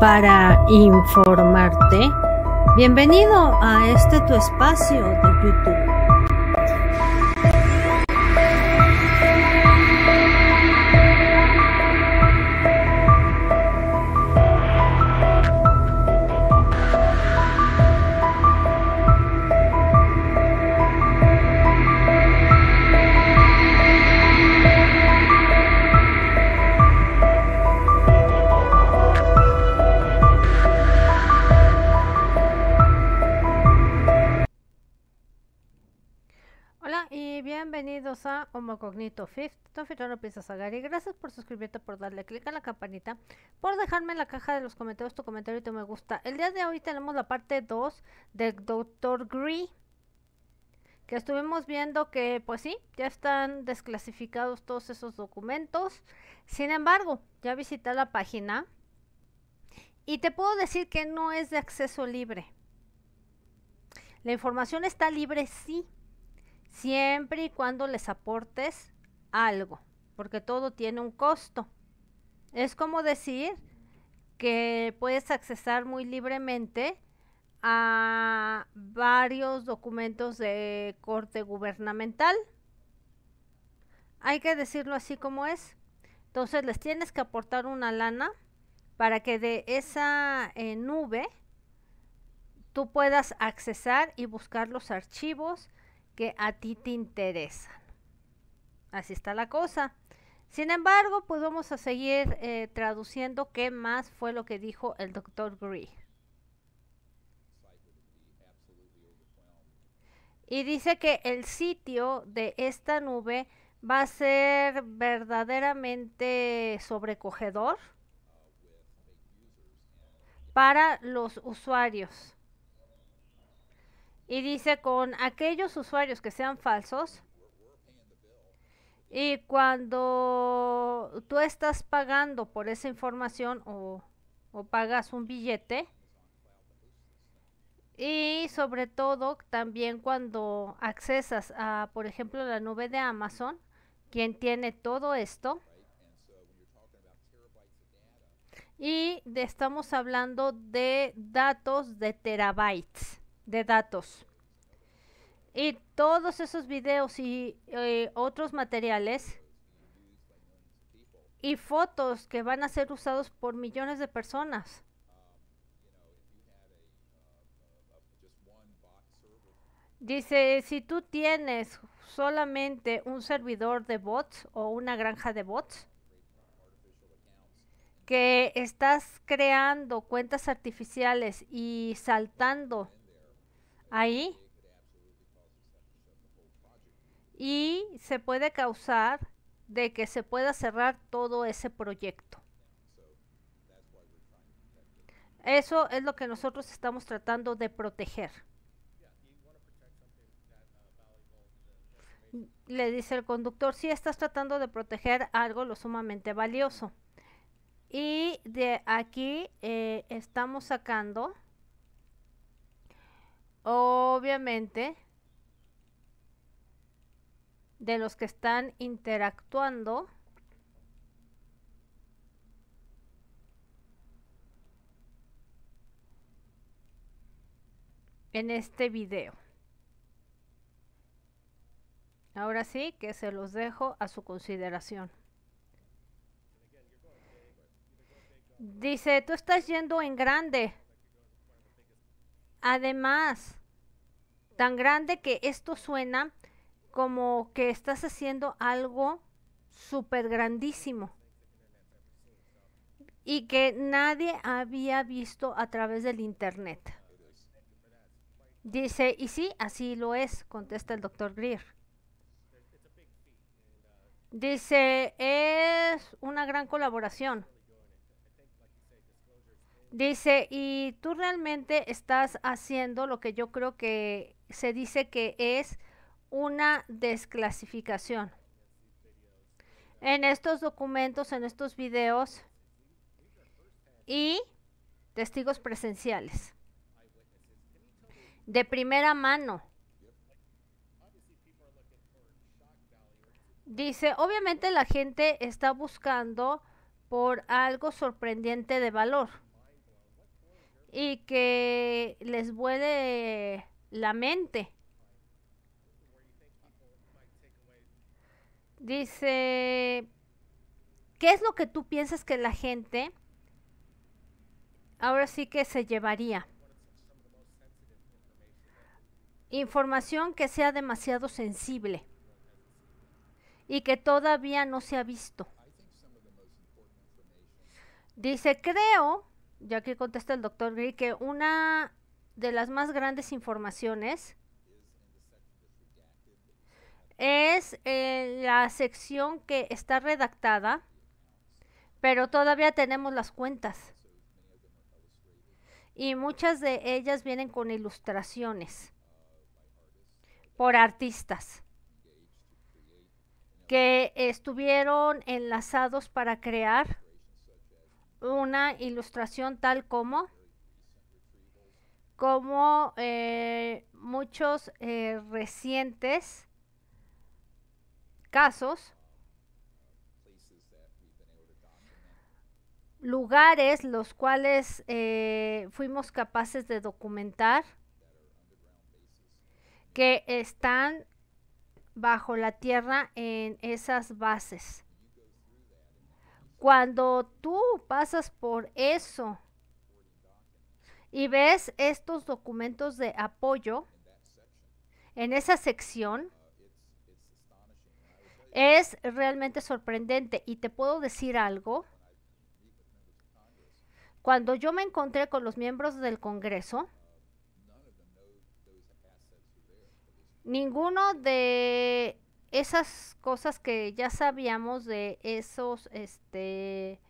para informarte. Bienvenido a este tu espacio de YouTube. homocognito a Homo Cognito no piensas hacer? Y Gracias por suscribirte, por darle clic a la campanita, por dejarme en la caja de los comentarios tu comentario y tu me gusta. El día de hoy tenemos la parte 2 del Dr. Gree. Que estuvimos viendo que, pues sí, ya están desclasificados todos esos documentos. Sin embargo, ya visité la página. Y te puedo decir que no es de acceso libre. La información está libre, sí siempre y cuando les aportes algo, porque todo tiene un costo. Es como decir que puedes accesar muy libremente a varios documentos de corte gubernamental. Hay que decirlo así como es. Entonces les tienes que aportar una lana para que de esa eh, nube tú puedas accesar y buscar los archivos, que a ti te interesan. Así está la cosa. Sin embargo, pues vamos a seguir eh, traduciendo qué más fue lo que dijo el doctor Gree. Y dice que el sitio de esta nube va a ser verdaderamente sobrecogedor para los usuarios y dice, con aquellos usuarios que sean falsos, y cuando tú estás pagando por esa información o, pagas un billete, y sobre todo también cuando accesas a, por ejemplo, la nube de Amazon, quien tiene todo esto. Y estamos hablando de datos de terabytes, de datos. Y todos esos videos y eh, otros materiales y fotos que van a ser usados por millones de personas. Dice, si tú tienes solamente un servidor de bots o una granja de bots, que estás creando cuentas artificiales y saltando ahí, y se puede causar de que se pueda cerrar todo ese proyecto. Eso es lo que nosotros estamos tratando de proteger. Le dice el conductor, si sí, estás tratando de proteger algo lo sumamente valioso. Y de aquí eh, estamos sacando, obviamente, de los que están interactuando en este video. Ahora sí que se los dejo a su consideración. Dice, tú estás yendo en grande. Además, tan grande que esto suena como que estás haciendo algo súper grandísimo y que nadie había visto a través del Internet. Dice, y sí, así lo es, contesta el doctor Greer. Dice, es una gran colaboración. Dice, y tú realmente estás haciendo lo que yo creo que se dice que es una desclasificación. En estos documentos, en estos videos y testigos presenciales de primera mano. Dice, obviamente la gente está buscando por algo sorprendente de valor y que les vuele la mente. Dice, ¿qué es lo que tú piensas que la gente ahora sí que se llevaría? Información que sea demasiado sensible y que todavía no se ha visto. Dice, creo, ya que contesta el doctor Gray, que una de las más grandes informaciones es eh, la sección que está redactada, pero todavía tenemos las cuentas. Y muchas de ellas vienen con ilustraciones por artistas que estuvieron enlazados para crear una ilustración tal como como eh, muchos eh, recientes casos, lugares los cuales eh, fuimos capaces de documentar que están bajo la tierra en esas bases. Cuando tú pasas por eso y ves estos documentos de apoyo en esa sección, es realmente sorprendente y te puedo decir algo. Cuando yo me encontré con los miembros del Congreso, ninguno de esas cosas que ya sabíamos de esos este,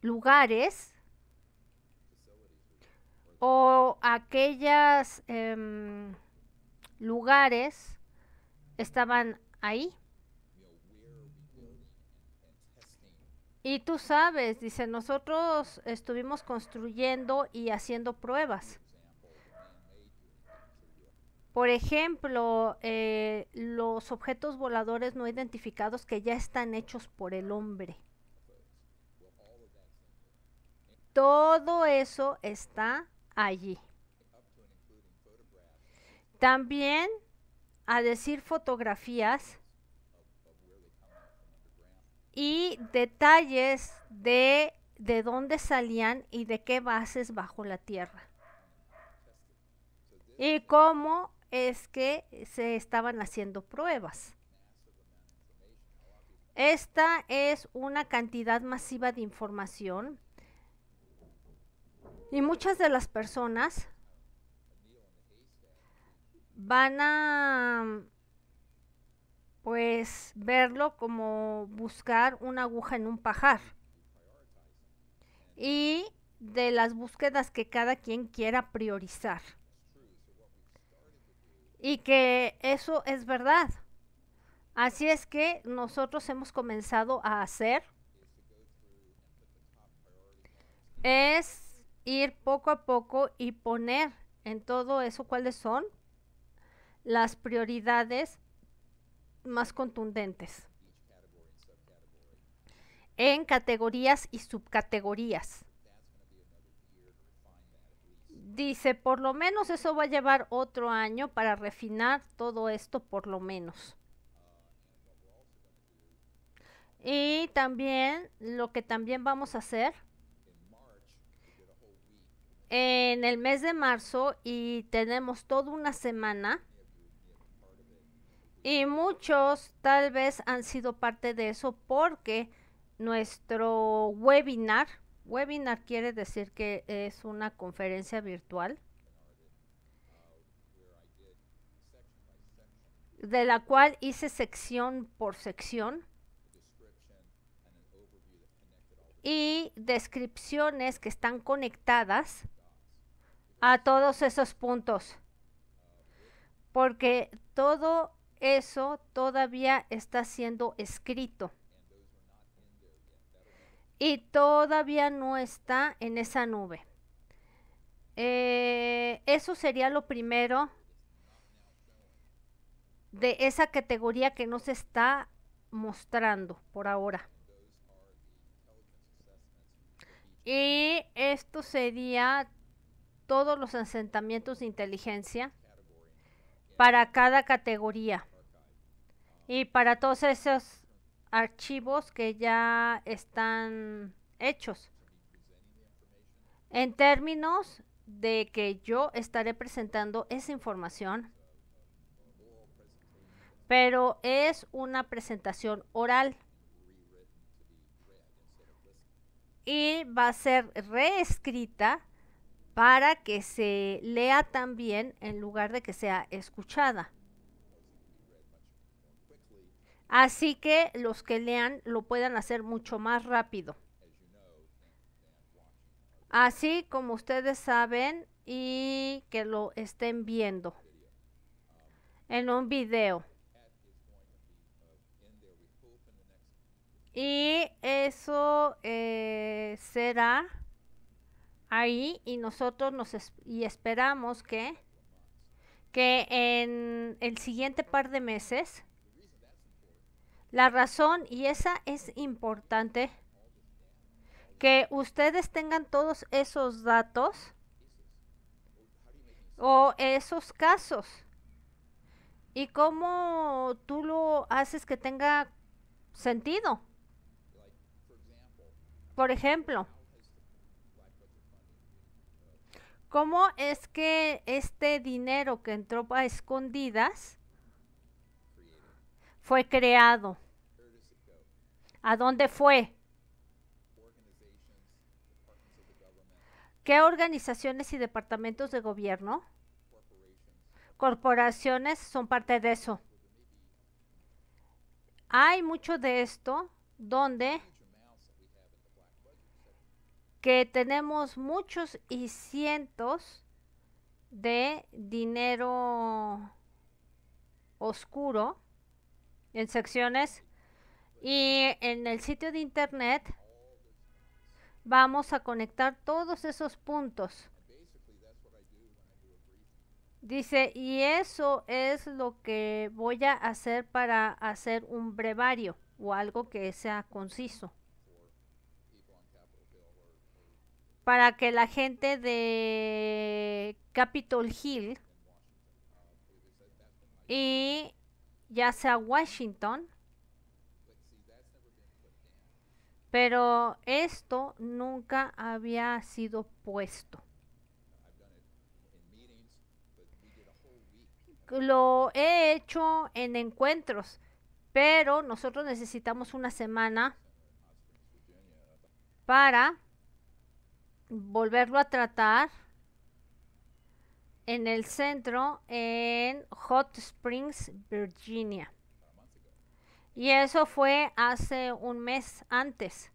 lugares o aquellas em, lugares estaban ahí. Y tú sabes, dice, nosotros estuvimos construyendo y haciendo pruebas. Por ejemplo, eh, los objetos voladores no identificados que ya están hechos por el hombre. Todo eso está allí. También a decir fotografías y detalles de, de dónde salían y de qué bases bajo la tierra. Y cómo es que se estaban haciendo pruebas. Esta es una cantidad masiva de información y muchas de las personas van a pues verlo como buscar una aguja en un pajar. Y de las búsquedas que cada quien quiera priorizar. Y que eso es verdad. Así es que nosotros hemos comenzado a hacer es ir poco a poco y poner en todo eso cuáles son las prioridades más contundentes en categorías y subcategorías. Dice, por lo menos eso va a llevar otro año para refinar todo esto, por lo menos. Y también lo que también vamos a hacer en el mes de marzo y tenemos toda una semana y muchos tal vez han sido parte de eso porque nuestro webinar, webinar quiere decir que es una conferencia virtual, de la cual hice sección por sección y descripciones que están conectadas a todos esos puntos. Porque todo eso todavía está siendo escrito. Y todavía no está en esa nube. Eh, eso sería lo primero de esa categoría que no se está mostrando por ahora. Y esto sería todos los asentamientos de inteligencia para cada categoría. Y para todos esos archivos que ya están hechos. En términos de que yo estaré presentando esa información, pero es una presentación oral. Y va a ser reescrita para que se lea también en lugar de que sea escuchada. Así que los que lean lo puedan hacer mucho más rápido. Así como ustedes saben y que lo estén viendo en un video. Y eso eh, será ahí y nosotros nos y esperamos que, que en el siguiente par de meses la razón, y esa es importante, que ustedes tengan todos esos datos o esos casos. ¿Y cómo tú lo haces que tenga sentido? Por ejemplo, ¿cómo es que este dinero que entró a escondidas fue creado? ¿A dónde fue? ¿Qué organizaciones y departamentos de gobierno? Corporaciones son parte de eso. Hay mucho de esto donde que tenemos muchos y cientos de dinero oscuro en secciones y en el sitio de internet vamos a conectar todos esos puntos. Dice, y eso es lo que voy a hacer para hacer un brevario o algo que sea conciso. Para que la gente de Capitol Hill y ya sea Washington Pero esto nunca había sido puesto. Lo he hecho en encuentros, pero nosotros necesitamos una semana para volverlo a tratar en el centro en Hot Springs, Virginia. Y eso fue hace un mes antes.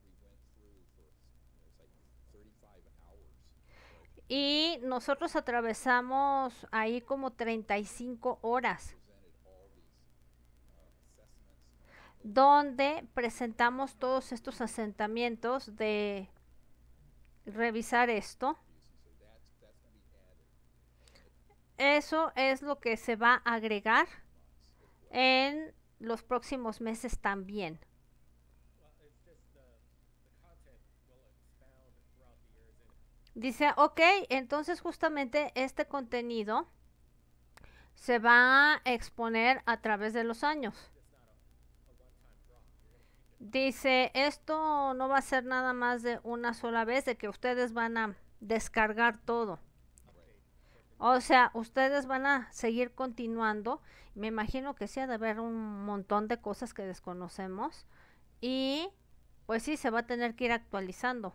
Y nosotros atravesamos ahí como 35 horas, donde presentamos todos estos asentamientos de revisar esto. Eso es lo que se va a agregar en los próximos meses también. Dice, ok, entonces justamente este contenido se va a exponer a través de los años. Dice, esto no va a ser nada más de una sola vez, de que ustedes van a descargar todo. O sea, ustedes van a seguir continuando. Me imagino que sí ha de haber un montón de cosas que desconocemos. Y pues sí, se va a tener que ir actualizando.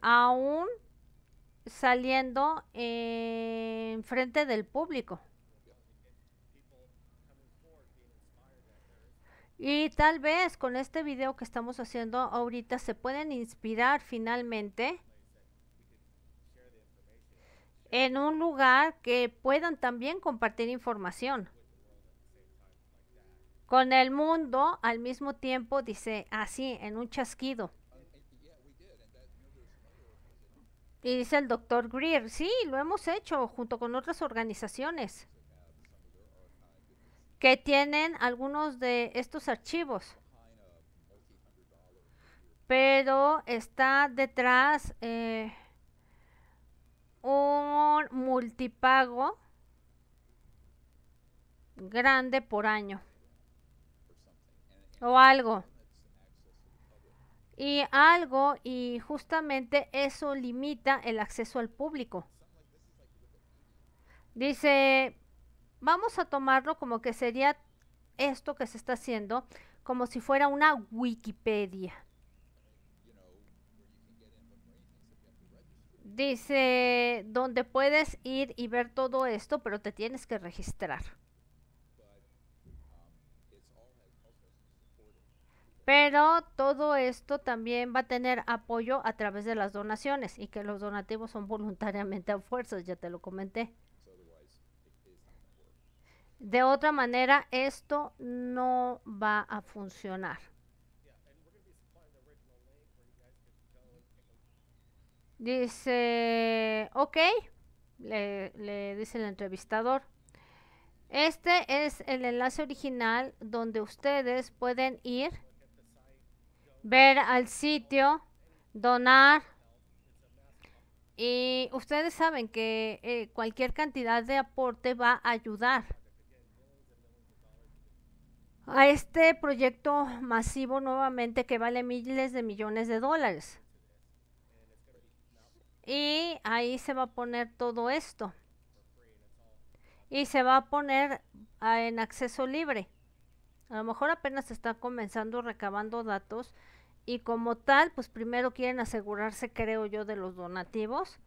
Aún saliendo eh, en frente del público. Y tal vez con este video que estamos haciendo ahorita se pueden inspirar finalmente en un lugar que puedan también compartir información con el mundo al mismo tiempo, dice así, en un chasquido. Y dice el doctor Greer, sí, lo hemos hecho junto con otras organizaciones que tienen algunos de estos archivos. Pero está detrás eh, multipago grande por año o algo. Y algo, y justamente eso limita el acceso al público. Dice, vamos a tomarlo como que sería esto que se está haciendo, como si fuera una Wikipedia. Dice, donde puedes ir y ver todo esto, pero te tienes que registrar. Pero todo esto también va a tener apoyo a través de las donaciones y que los donativos son voluntariamente a fuerzas, ya te lo comenté. De otra manera, esto no va a funcionar. Dice, ok, le, dice el entrevistador. Este es el enlace original donde ustedes pueden ir, ver al sitio, donar. Y ustedes saben que eh, cualquier cantidad de aporte va a ayudar a este proyecto masivo nuevamente que vale miles de millones de dólares. Y ahí se va a poner todo esto. Y se va a poner ah, en acceso libre. A lo mejor apenas está comenzando recabando datos y como tal, pues primero quieren asegurarse, creo yo, de los donativos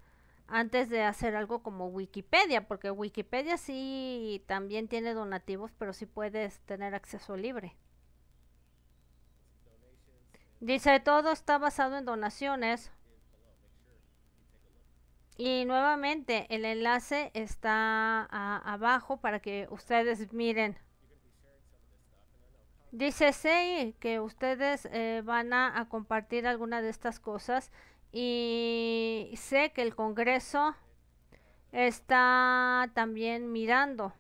antes de hacer algo como Wikipedia, porque Wikipedia sí también tiene donativos, pero sí puedes tener acceso libre. Dice, todo está basado en donaciones. Y nuevamente el enlace está abajo para que ustedes miren. Dice sí, que ustedes eh, van a, a, compartir alguna de estas cosas y sé que el Congreso está también mirando,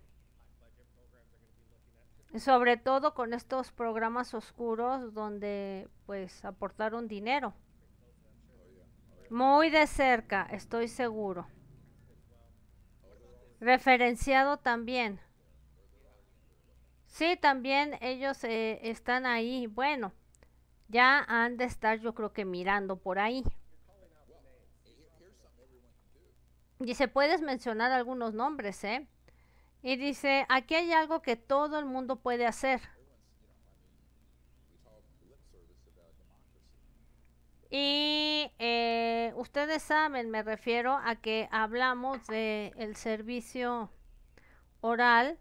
sobre todo con estos programas oscuros donde pues aportaron dinero. Muy de cerca, estoy seguro. Referenciado también. Sí, también ellos eh, están ahí. Bueno, ya han de estar yo creo que mirando por ahí. Dice, puedes mencionar algunos nombres, ¿eh? Y dice, aquí hay algo que todo el mundo puede hacer. Y eh, ustedes saben, me refiero a que hablamos del el servicio oral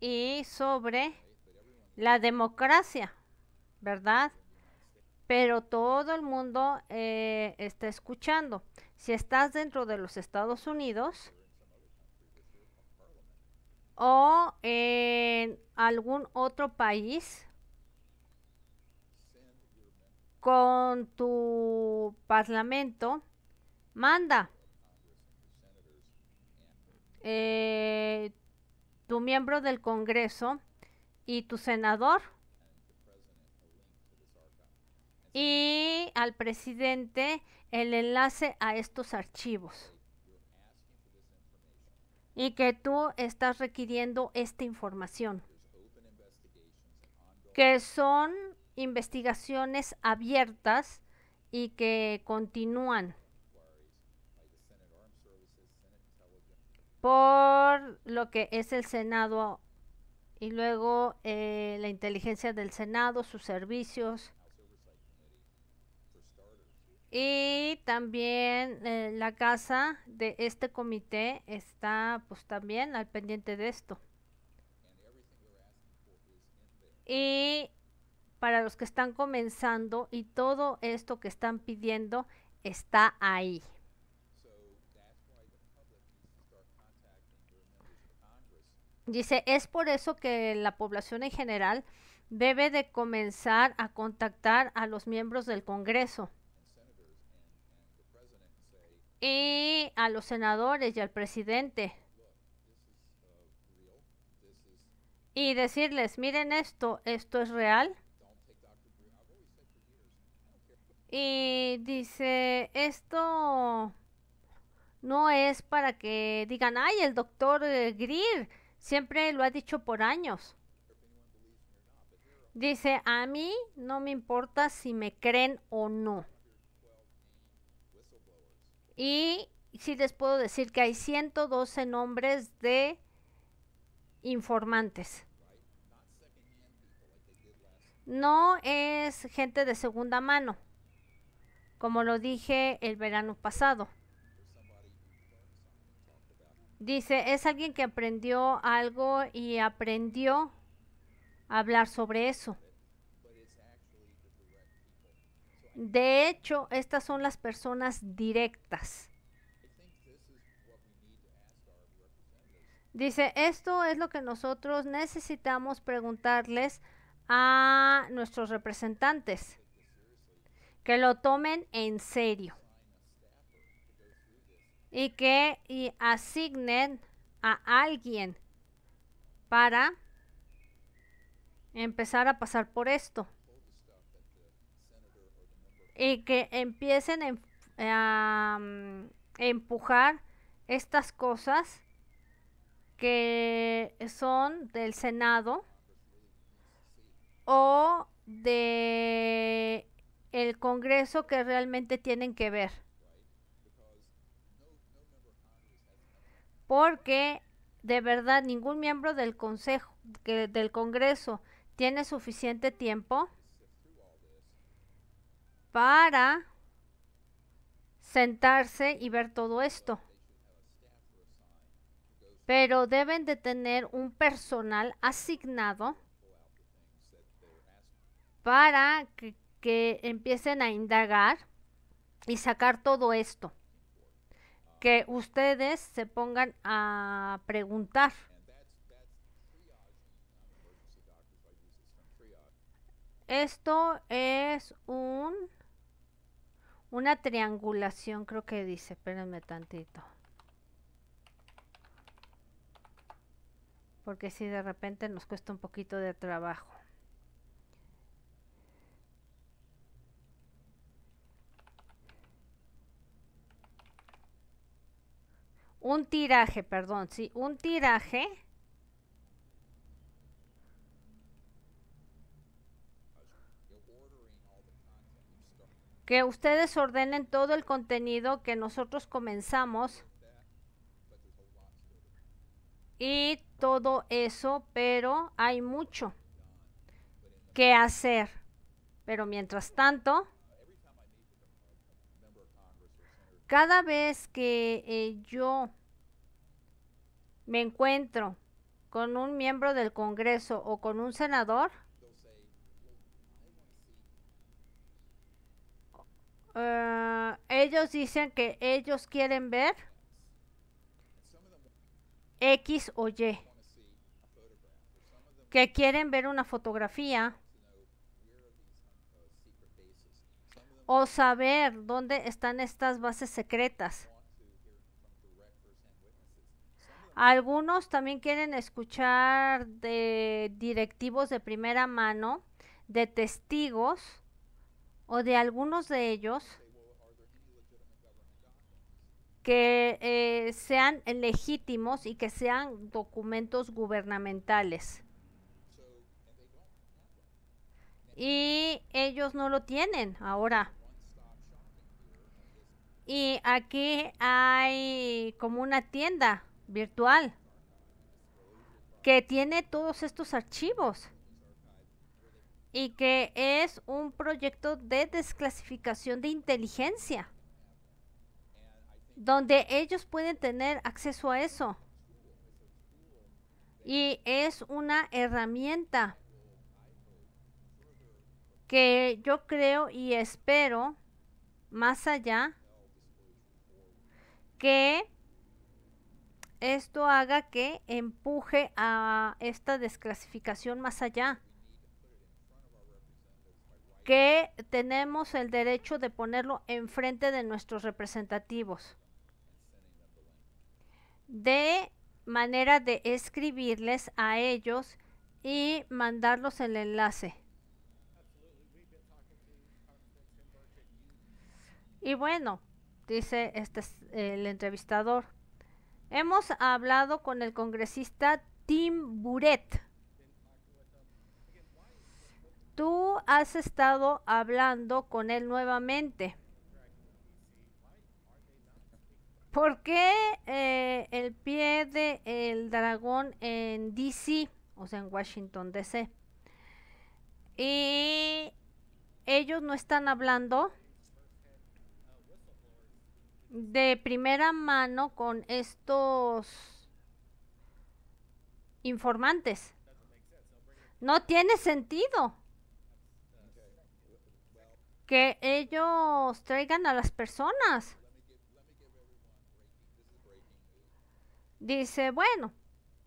y sobre la democracia, ¿verdad? Pero todo el mundo eh, está escuchando. Si estás dentro de los Estados Unidos o en algún otro país, con tu parlamento, manda eh, tu miembro del Congreso y tu senador y al presidente el enlace a estos archivos y que tú estás requiriendo esta información, que son investigaciones abiertas y que continúan por lo que es el Senado y luego eh, la inteligencia del Senado, sus servicios y también eh, la casa de este comité está pues también al pendiente de esto. Y para los que están comenzando y todo esto que están pidiendo está ahí. Dice, es por eso que la población en general debe de comenzar a contactar a los miembros del Congreso y a los senadores y al presidente y decirles, miren esto, esto es real. Y dice, esto no es para que digan, ay, el doctor eh, Greer siempre lo ha dicho por años. Dice, a mí no me importa si me creen o no. Y sí les puedo decir que hay 112 nombres de informantes. No es gente de segunda mano como lo dije el verano pasado. Dice, es alguien que aprendió algo y aprendió a hablar sobre eso. De hecho, estas son las personas directas. Dice, esto es lo que nosotros necesitamos preguntarles a nuestros representantes que lo tomen en serio y que asignen a alguien para empezar a pasar por esto y que empiecen a mm, empujar estas cosas que son del Senado o de el Congreso que realmente tienen que ver. Porque de verdad ningún miembro del Consejo del Congreso tiene suficiente tiempo para sentarse y ver todo esto. Pero deben de tener un personal asignado para que que empiecen a indagar y sacar todo esto. Que ustedes se pongan a preguntar. Esto es un una triangulación, creo que dice, espérenme tantito. Porque si de repente nos cuesta un poquito de trabajo. un tiraje, perdón, sí, un tiraje. Que ustedes ordenen todo el contenido que nosotros comenzamos. Y todo eso, pero hay mucho que hacer. Pero mientras tanto, Cada vez que eh, yo me encuentro con un miembro del Congreso o con un senador, ah, ellos dicen que ellos quieren ver X o Y, que quieren ver una fotografía o saber dónde están estas bases secretas. Algunos también quieren escuchar de directivos de primera mano, de testigos o de algunos de ellos que eh, sean legítimos y que sean documentos gubernamentales y ellos no lo tienen ahora. Y aquí hay como una tienda virtual que tiene todos estos archivos y que es un proyecto de desclasificación de inteligencia donde ellos pueden tener acceso a eso. Y es una herramienta que yo creo y espero más allá que esto haga que empuje a esta desclasificación más allá que tenemos el derecho de ponerlo enfrente de nuestros representativos de manera de escribirles a ellos y mandarlos el enlace Y bueno, dice este el entrevistador, hemos hablado con el congresista Tim Buret. Tú has estado hablando con él nuevamente. ¿Por qué eh, el pie de el dragón en DC, o sea, en Washington DC? Y ellos no están hablando de primera mano con estos informantes. No tiene sentido que ellos traigan a las personas. Dice, bueno,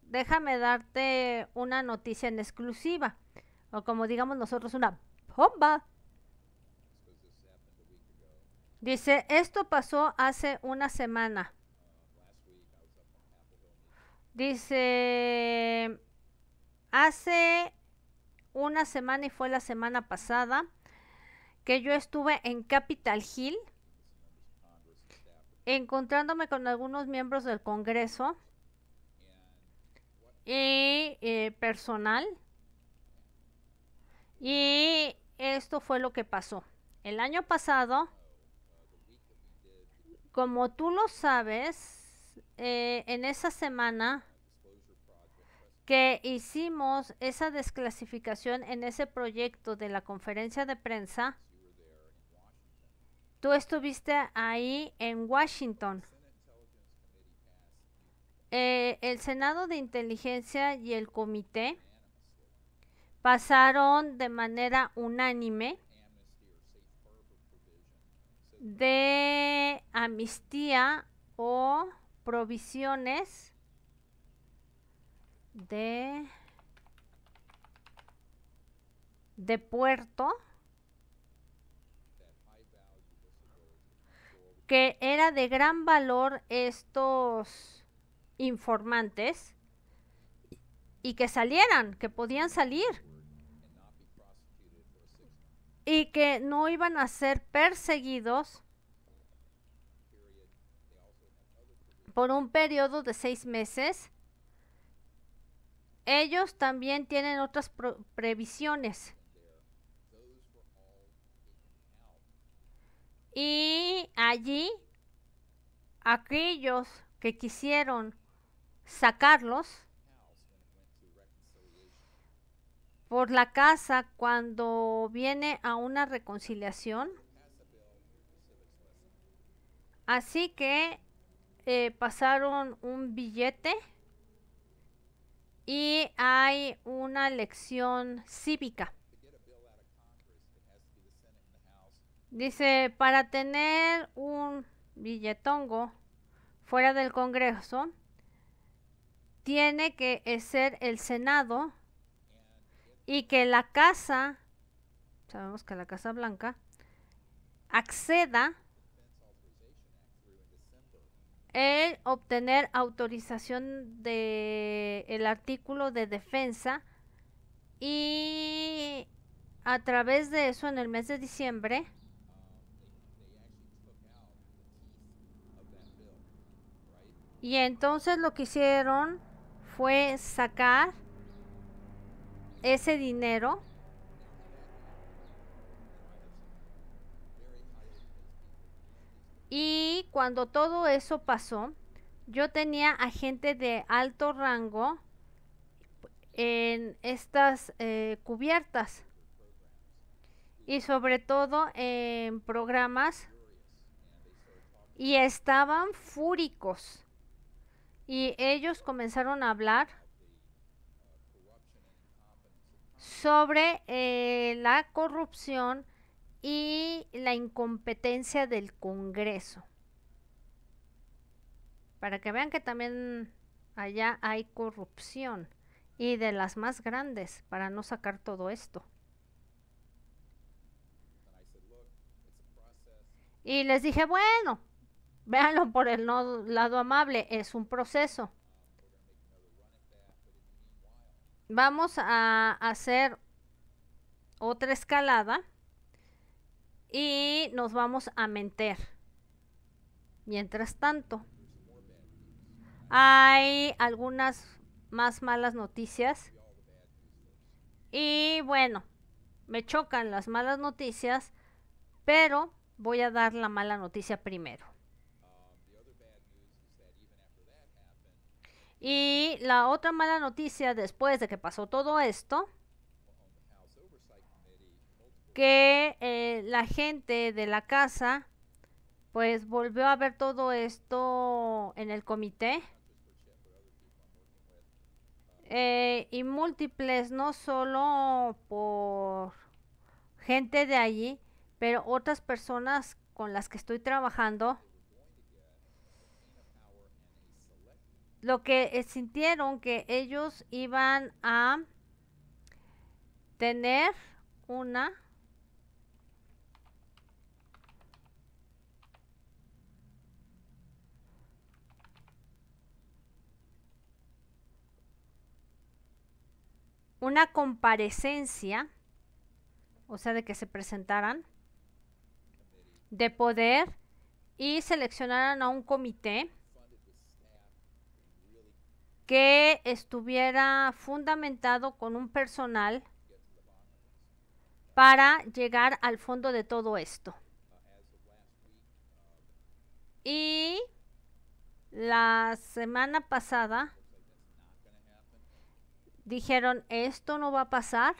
déjame darte una noticia en exclusiva, o como digamos nosotros, una bomba. Dice, esto pasó hace una semana. Dice, hace una semana y fue la semana pasada que yo estuve en Capitol Hill encontrándome con algunos miembros del Congreso y eh, personal. Y esto fue lo que pasó. El año pasado como tú lo sabes, eh, en esa semana que hicimos esa desclasificación en ese proyecto de la conferencia de prensa, tú estuviste ahí en Washington. Eh, el Senado de Inteligencia y el Comité pasaron de manera unánime de amnistía o provisiones de, de puerto que era de gran valor estos informantes y que salieran, que podían salir, y que no iban a ser perseguidos por un periodo de seis meses. Ellos también tienen otras previsiones. Y allí, aquellos que quisieron sacarlos, por la casa cuando viene a una reconciliación. Así que eh, pasaron un billete y hay una lección cívica. Dice, para tener un billetongo fuera del Congreso, tiene que ser el Senado y que la casa, sabemos que la Casa Blanca, acceda el obtener autorización de el artículo de defensa y a través de eso en el mes de diciembre y entonces lo que hicieron fue sacar ese dinero y cuando todo eso pasó yo tenía a gente de alto rango en estas eh, cubiertas y sobre todo en programas y estaban fúricos y ellos comenzaron a hablar sobre eh, la corrupción y la incompetencia del Congreso. Para que vean que también allá hay corrupción y de las más grandes para no sacar todo esto. Y les dije, bueno, véanlo por el lado amable, es un proceso. Vamos a hacer otra escalada y nos vamos a mentir, Mientras tanto, hay algunas más malas noticias. Y bueno, me chocan las malas noticias, pero voy a dar la mala noticia primero. Y la otra mala noticia después de que pasó todo esto, que eh, la gente de la casa pues volvió a ver todo esto en el comité. Eh, y múltiples, no solo por gente de allí, pero otras personas con las que estoy trabajando lo que eh, sintieron que ellos iban a tener una una comparecencia, o sea, de que se presentaran, de poder y seleccionaran a un comité que estuviera fundamentado con un personal para llegar al fondo de todo esto. Y la semana pasada dijeron, esto no va a pasar.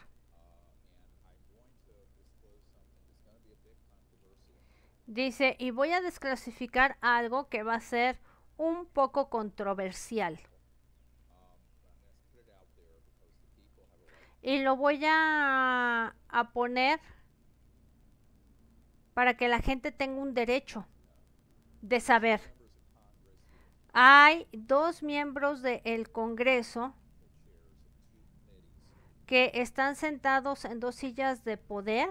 Dice, y voy a desclasificar algo que va a ser un poco controversial. y lo voy a, poner para que la gente tenga un derecho de saber. Hay dos miembros del Congreso que están sentados en dos sillas de poder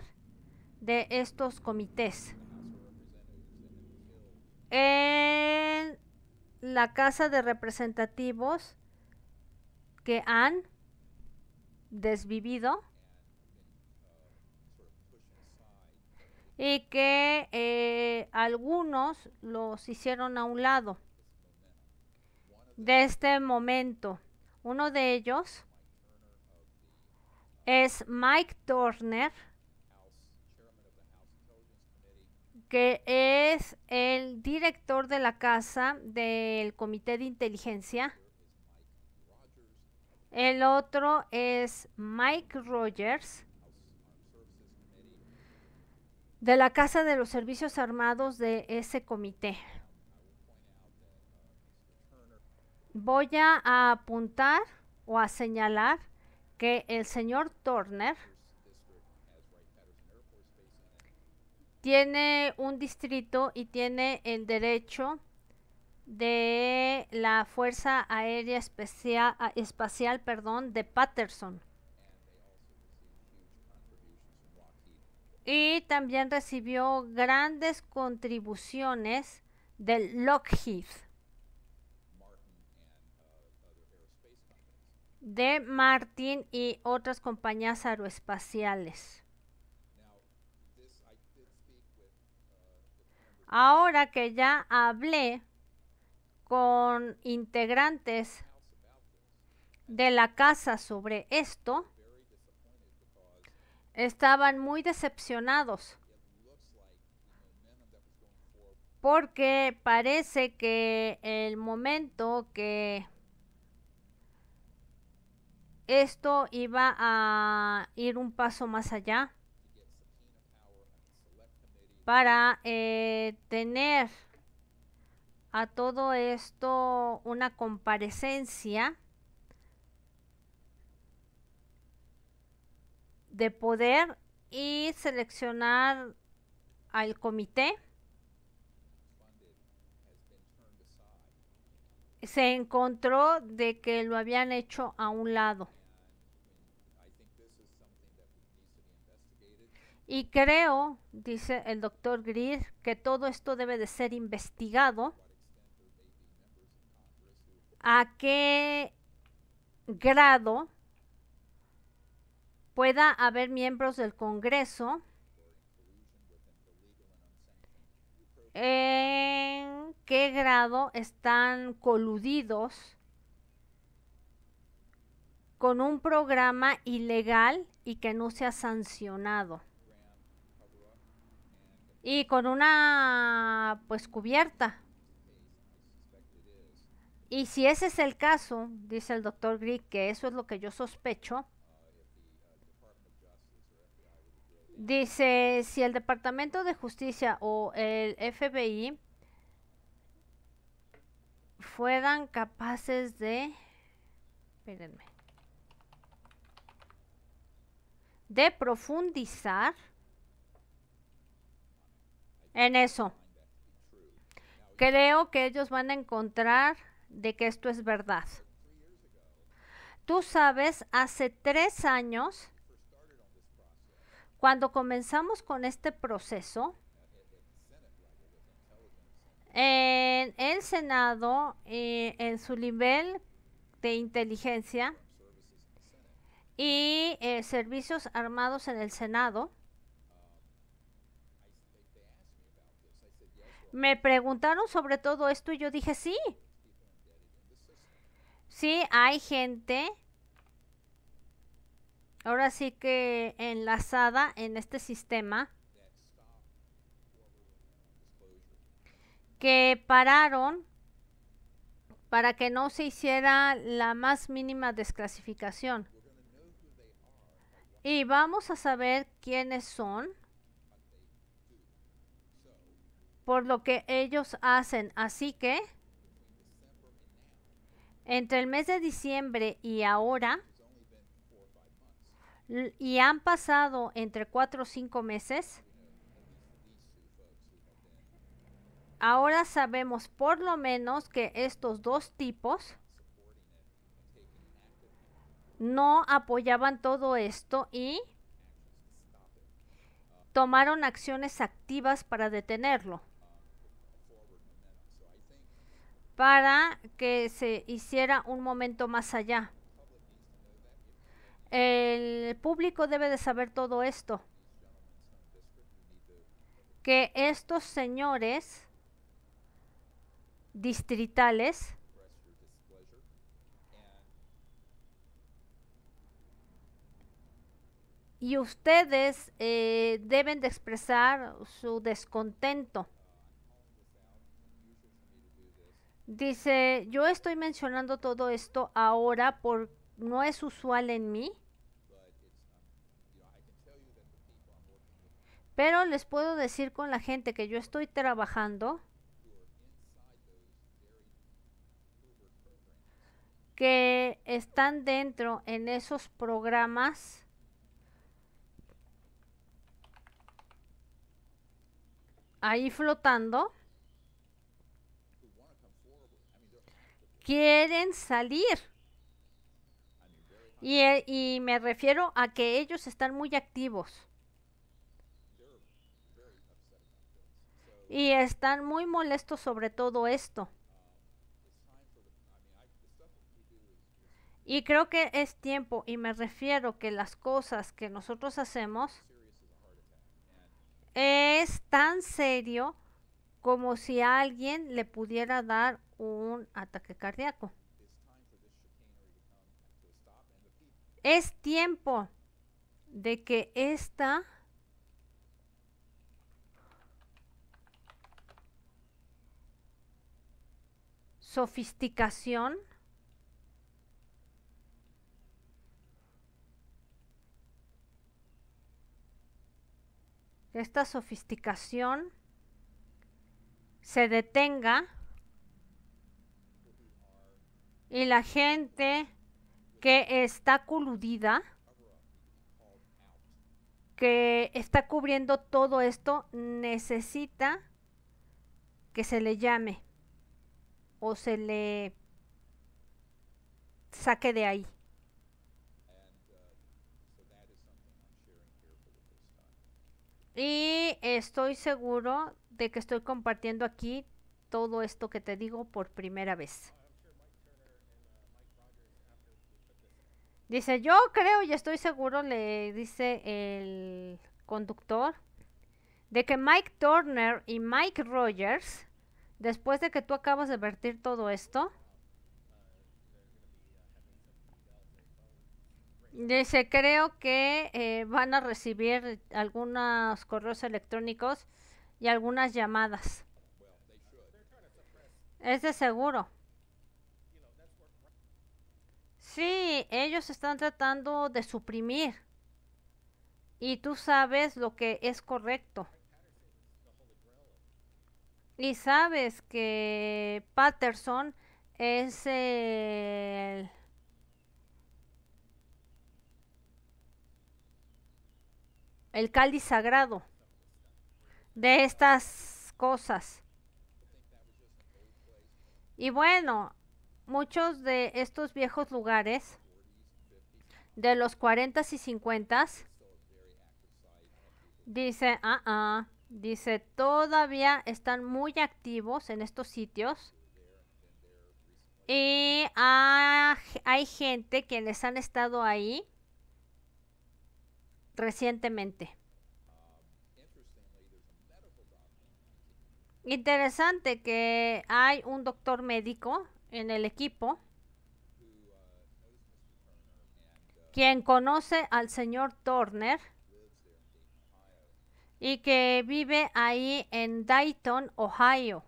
de estos comités. En la Casa de Representativos que han desvivido y que eh, algunos los hicieron a un lado de este momento. Uno de ellos es Mike Turner, que es el director de la Casa del Comité de Inteligencia el otro es Mike Rogers de la Casa de los Servicios Armados de ese comité. Voy a apuntar o a señalar que el señor Turner tiene un distrito y tiene el derecho de la Fuerza Aérea Especial, ah, Espacial perdón, de Patterson. Y también recibió grandes contribuciones del Lockheed, de Martin y otras compañías aeroespaciales. Ahora que ya hablé con integrantes de la casa sobre esto, estaban muy decepcionados porque parece que el momento que esto iba a ir un paso más allá para eh, tener a todo esto una comparecencia de poder y seleccionar al comité. Se encontró de que lo habían hecho a un lado. Y creo, dice el doctor Greer, que todo esto debe de ser investigado a qué grado pueda haber miembros del Congreso en qué grado están coludidos con un programa ilegal y que no sea sancionado y con una pues cubierta y si ese es el caso, dice el doctor Grigg, que eso es lo que yo sospecho, dice, si el Departamento de Justicia o el FBI fueran capaces de, espérenme, de profundizar en eso, creo que ellos van a encontrar de que esto es verdad. Tú sabes, hace tres años, cuando comenzamos con este proceso, en el Senado, eh, en su nivel de inteligencia y eh, servicios armados en el Senado, me preguntaron sobre todo esto y yo dije sí. Sí, hay gente. Ahora sí que enlazada en este sistema. Que pararon para que no se hiciera la más mínima desclasificación. Y vamos a saber quiénes son por lo que ellos hacen. Así que... Entre el mes de diciembre y ahora, y han pasado entre cuatro o cinco meses, ahora sabemos por lo menos que estos dos tipos no apoyaban todo esto y tomaron acciones activas para detenerlo para que se hiciera un momento más allá. El público debe de saber todo esto. Que estos señores distritales y ustedes eh, deben de expresar su descontento. Dice, yo estoy mencionando todo esto ahora por, no es usual en mí. Pero les puedo decir con la gente que yo estoy trabajando que están dentro en esos programas ahí flotando quieren salir. Eh, y, me refiero a que ellos están muy activos. Y están muy molestos sobre todo esto. Y creo que es tiempo, y me refiero que las cosas que nosotros hacemos es tan serio como si alguien le pudiera dar un ataque cardíaco. Es tiempo de que esta sofisticación esta sofisticación se detenga y la gente que está coludida, que está cubriendo todo esto, necesita que se le llame o se le saque de ahí. Y estoy seguro de que estoy compartiendo aquí todo esto que te digo por primera vez. Dice, yo creo y estoy seguro, le dice el conductor, de que Mike Turner y Mike Rogers, después de que tú acabas de vertir todo esto, dice, creo que eh, van a recibir algunos correos electrónicos y algunas llamadas. Es de seguro. Sí, ellos están tratando de suprimir. Y tú sabes lo que es correcto. Y sabes que Patterson es el... el sagrado de estas cosas. Y bueno, muchos de estos viejos lugares de los 40 y 50 dice, ah, ah, dice, todavía están muy activos en estos sitios. Y hay gente quienes han estado ahí recientemente. Interesante que hay un doctor médico en el equipo quien conoce al señor Turner y que vive ahí en Dayton, Ohio.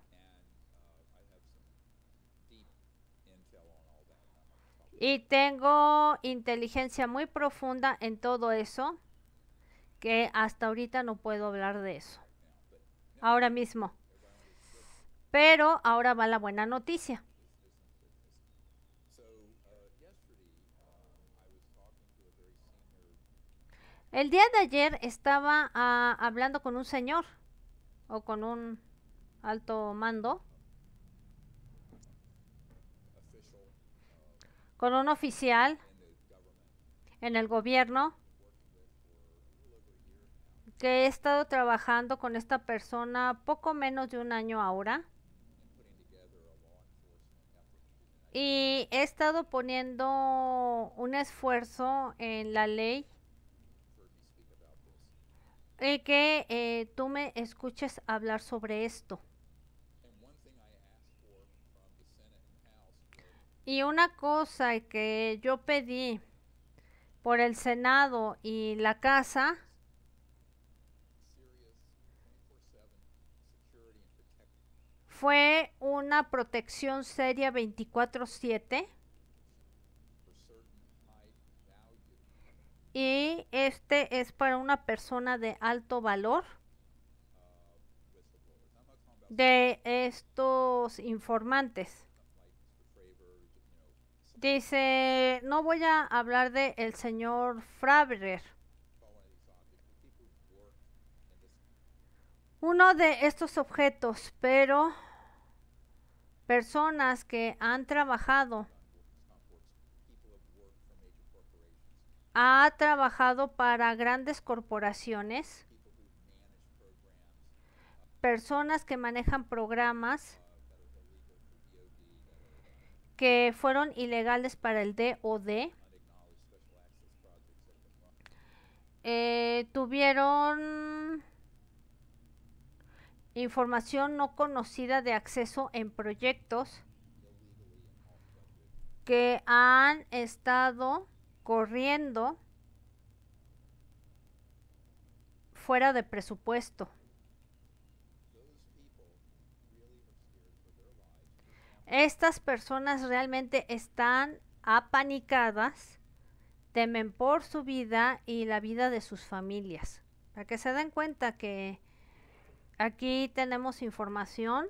Y tengo inteligencia muy profunda en todo eso, que hasta ahorita no puedo hablar de eso. Ahora mismo. Pero ahora va la buena noticia. El día de ayer estaba ah, hablando con un señor o con un alto mando, con un oficial en el gobierno que he estado trabajando con esta persona poco menos de un año ahora. Y he estado poniendo un esfuerzo en la ley y eh, que eh, tú me escuches hablar sobre esto. Y una cosa que yo pedí por el Senado y la Casa fue una protección seria 24/7 y este es para una persona de alto valor de estos informantes. Dice, no voy a hablar de el señor Fraber. Uno de estos objetos, pero personas que han trabajado ha trabajado para grandes corporaciones, personas que manejan programas que fueron ilegales para el DOD, eh, tuvieron información no conocida de acceso en proyectos que han estado corriendo fuera de presupuesto. Estas personas realmente están apanicadas, temen por su vida y la vida de sus familias. Para que se den cuenta que Aquí tenemos información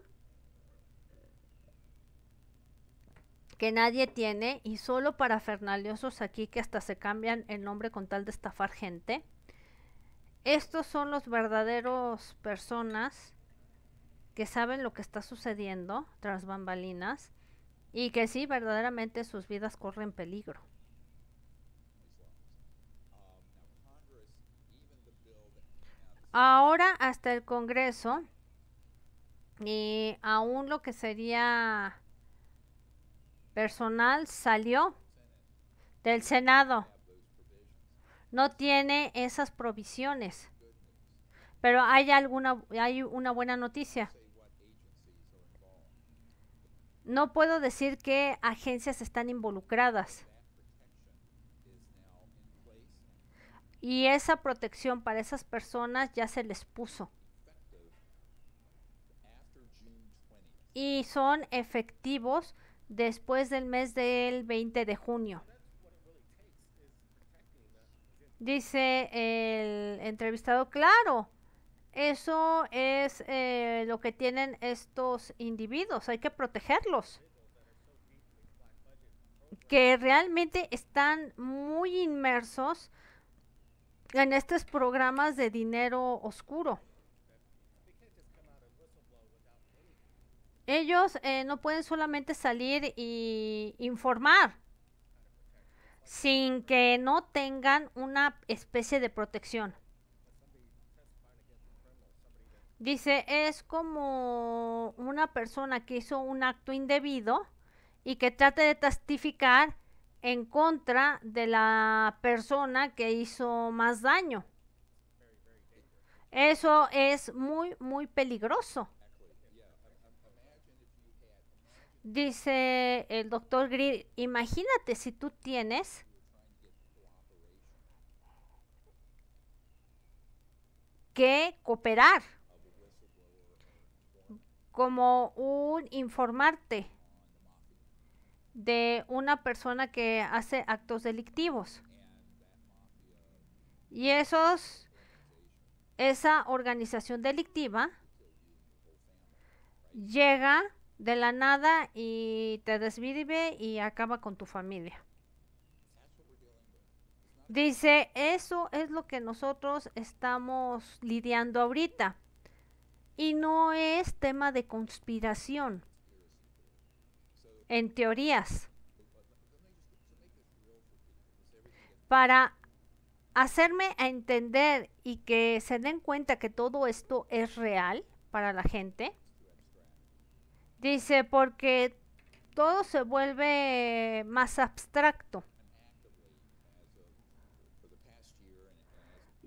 que nadie tiene y solo para fernaliosos aquí que hasta se cambian el nombre con tal de estafar gente. Estos son los verdaderos personas que saben lo que está sucediendo tras bambalinas y que sí verdaderamente sus vidas corren peligro. ahora hasta el Congreso, y aún lo que sería personal salió del Senado. No tiene esas provisiones. Pero hay alguna hay una buena noticia. No puedo decir qué agencias están involucradas. Y esa protección para esas personas ya se les puso. Y son efectivos después del mes del 20 de junio. Dice el entrevistado, claro, eso es eh, lo que tienen estos individuos, hay que protegerlos, que realmente están muy inmersos en estos programas de dinero oscuro. Ellos eh, no pueden solamente salir y informar sin que no tengan una especie de protección. Dice, es como una persona que hizo un acto indebido y que trate de testificar en contra de la persona que hizo más daño. Eso es muy, muy peligroso. Dice el doctor Greer, imagínate si tú tienes que cooperar como un informarte de una persona que hace actos delictivos. Y esos, esa organización delictiva llega de la nada y te desvive y acaba con tu familia. Dice, eso es lo que nosotros estamos lidiando ahorita. Y no es tema de conspiración en teorías para hacerme a entender y que se den cuenta que todo esto es real para la gente. Dice, porque todo se vuelve más abstracto.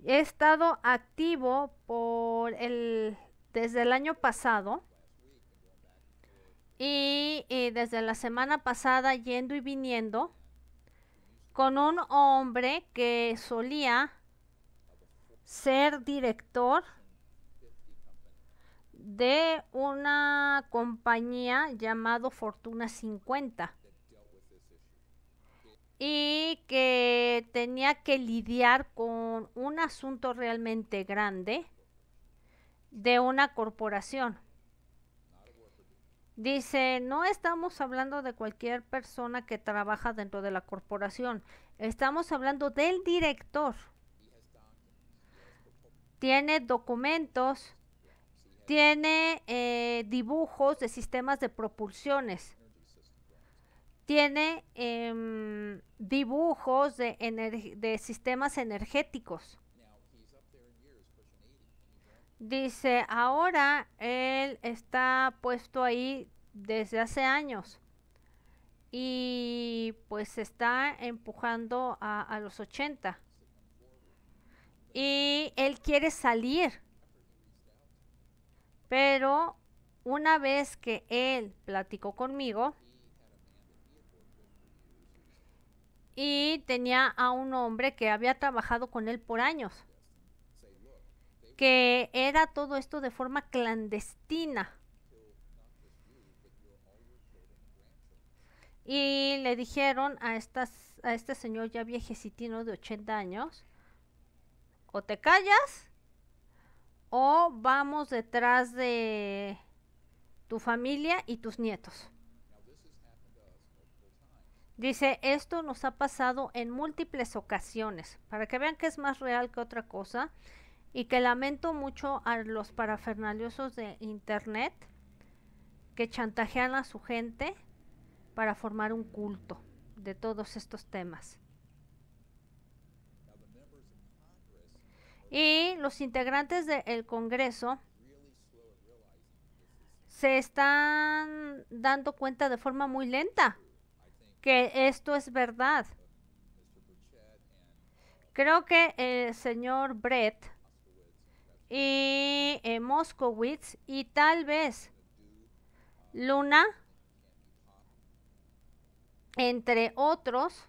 He estado activo por el desde el año pasado y, desde la semana pasada yendo y viniendo con un hombre que solía ser director de una compañía llamado Fortuna 50 y que tenía que lidiar con un asunto realmente grande de una corporación. Dice, no estamos hablando de cualquier persona que trabaja dentro de la corporación, estamos hablando del director. Tiene documentos, tiene eh, dibujos de sistemas de propulsiones, tiene em, dibujos de sistemas energéticos. Dice, ahora él está puesto ahí desde hace años y pues está empujando a, a, los 80. Y él quiere salir. Pero una vez que él platicó conmigo y tenía a un hombre que había trabajado con él por años que era todo esto de forma clandestina. Y le dijeron a, estas, a este señor ya viejecitino de 80 años, o te callas o vamos detrás de tu familia y tus nietos. Dice, esto nos ha pasado en múltiples ocasiones, para que vean que es más real que otra cosa y que lamento mucho a los parafernaliosos de Internet que chantajean a su gente para formar un culto de todos estos temas. Y los integrantes del Congreso se están dando cuenta de forma muy lenta que esto es verdad. Creo que el señor Brett y eh, Moskowitz y tal vez Luna, entre otros,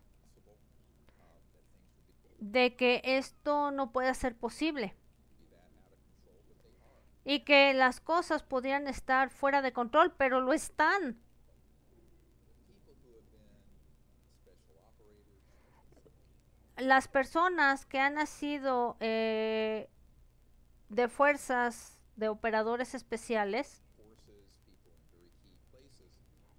de que esto no puede ser posible y que las cosas podrían estar fuera de control, pero lo están. Las personas que han nacido eh, de fuerzas de operadores especiales.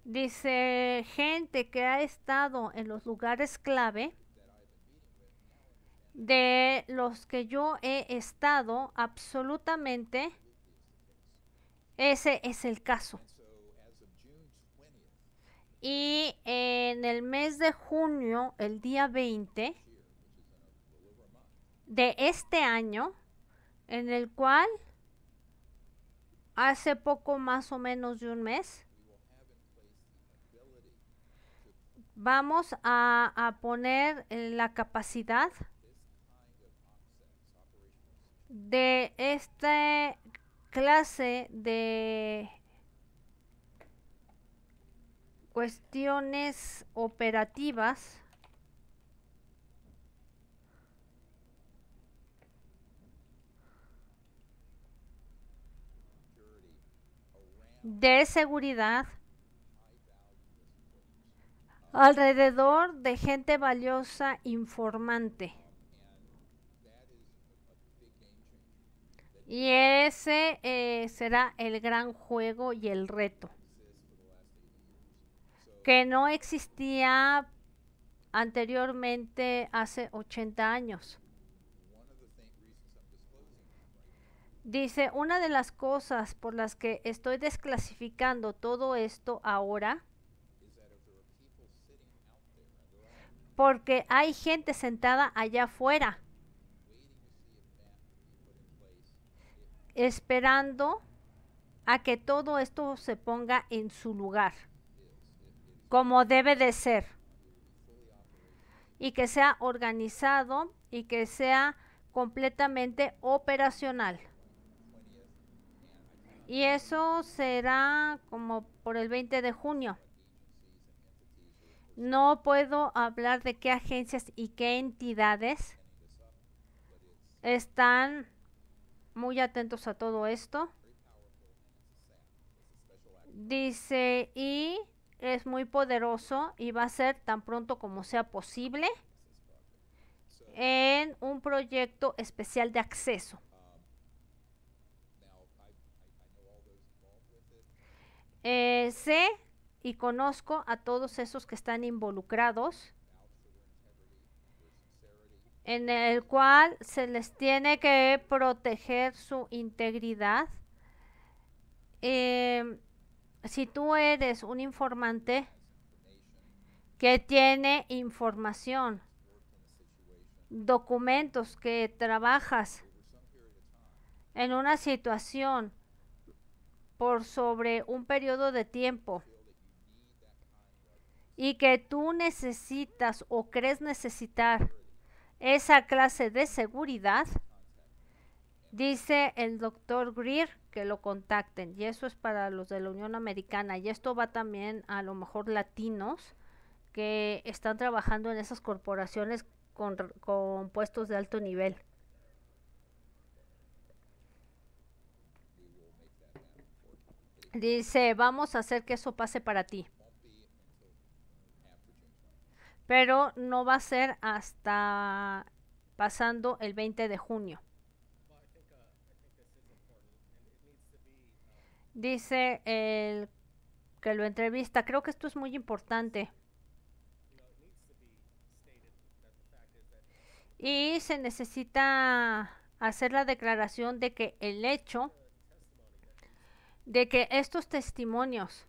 Dice gente que ha estado en los lugares clave de los que yo he estado absolutamente. Ese es el caso. Y en el mes de junio, el día 20 de este año, en el cual hace poco más o menos de un mes vamos a, a poner eh, la capacidad de esta clase de cuestiones operativas de seguridad alrededor de gente valiosa informante. Y ese eh, será el gran juego y el reto que no existía anteriormente hace 80 años. Dice, una de las cosas por las que estoy desclasificando todo esto ahora, porque hay gente sentada allá afuera, esperando a que todo esto se ponga en su lugar, como debe de ser, y que sea organizado y que sea completamente operacional. Y eso será como por el 20 de junio. No puedo hablar de qué agencias y qué entidades están muy atentos a todo esto. Dice, y es muy poderoso y va a ser tan pronto como sea posible en un proyecto especial de acceso. Eh, sé y conozco a todos esos que están involucrados en el cual se les tiene que proteger su integridad. Em, si tú eres un informante que tiene información, documentos que trabajas en una situación por sobre un periodo de tiempo y que tú necesitas o crees necesitar esa clase de seguridad, dice el doctor Greer que lo contacten. Y eso es para los de la Unión Americana. Y esto va también a lo mejor latinos que están trabajando en esas corporaciones con, con puestos de alto nivel. Dice, vamos a hacer que eso pase para ti. Pero no va a ser hasta pasando el 20 de junio. Dice el que lo entrevista, creo que esto es muy importante. Y se necesita hacer la declaración de que el hecho de que estos testimonios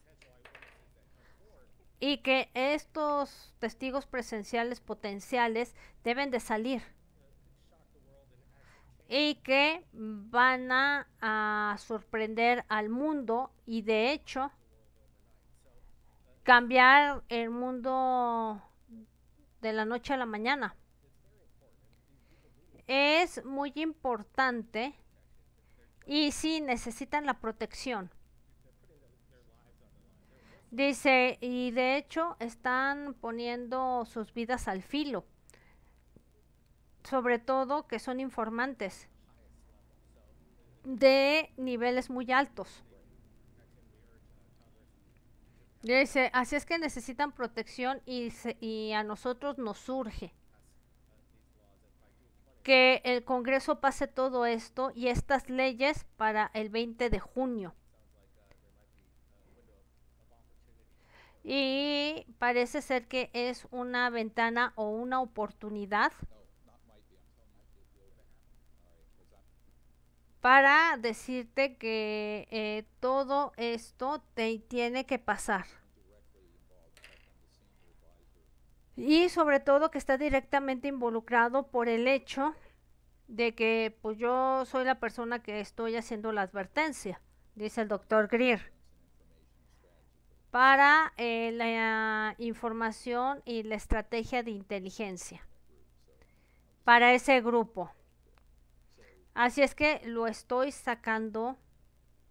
y que estos testigos presenciales potenciales deben de salir y que van a, sorprender al mundo y de hecho cambiar el mundo de la noche a la mañana. Es muy importante y sí necesitan la protección. Dice, y de hecho están poniendo sus vidas al filo, sobre todo que son informantes de niveles muy altos. Dice, así es que necesitan protección y, y a nosotros nos surge que el Congreso pase todo esto y estas leyes para el 20 de junio. Y parece ser que es una ventana o una oportunidad para decirte que eh, todo esto te tiene que pasar. y sobre todo que está directamente involucrado por el hecho de que pues yo soy la persona que estoy haciendo la advertencia, dice el doctor Greer, para eh, la información y la estrategia de inteligencia para ese grupo. Así es que lo estoy sacando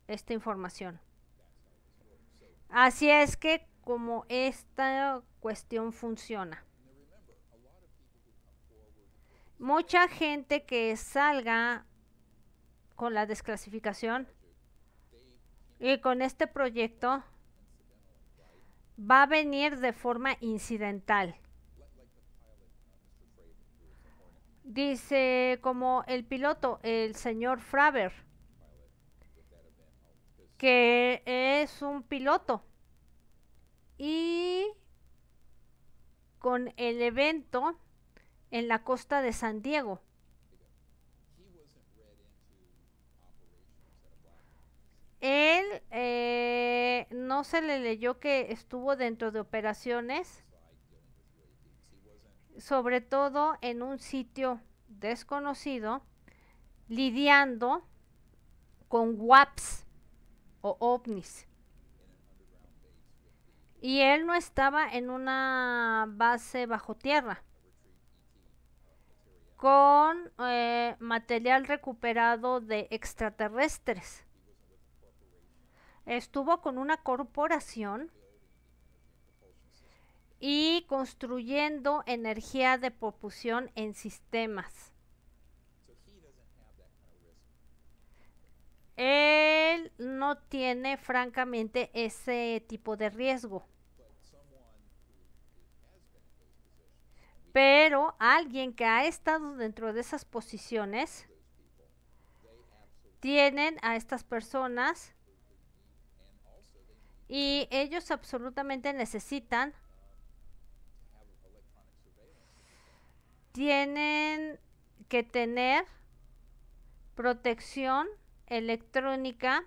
esta información. Así es que cómo esta cuestión funciona. Mucha gente que salga con la desclasificación y con este proyecto va a venir de forma incidental. Dice como el piloto, el señor Fraber, que es un piloto y con el evento en la costa de San Diego. Él eh, no se le leyó que estuvo dentro de operaciones, sobre todo en un sitio desconocido, lidiando con WAPs o ovnis. Y él no estaba en una base bajo tierra con eh, material recuperado de extraterrestres. Estuvo con una corporación y construyendo energía de propulsión en sistemas. Él no tiene francamente ese tipo de riesgo. Pero alguien que ha estado dentro de esas posiciones tienen a estas personas y ellos absolutamente necesitan tienen que tener protección electrónica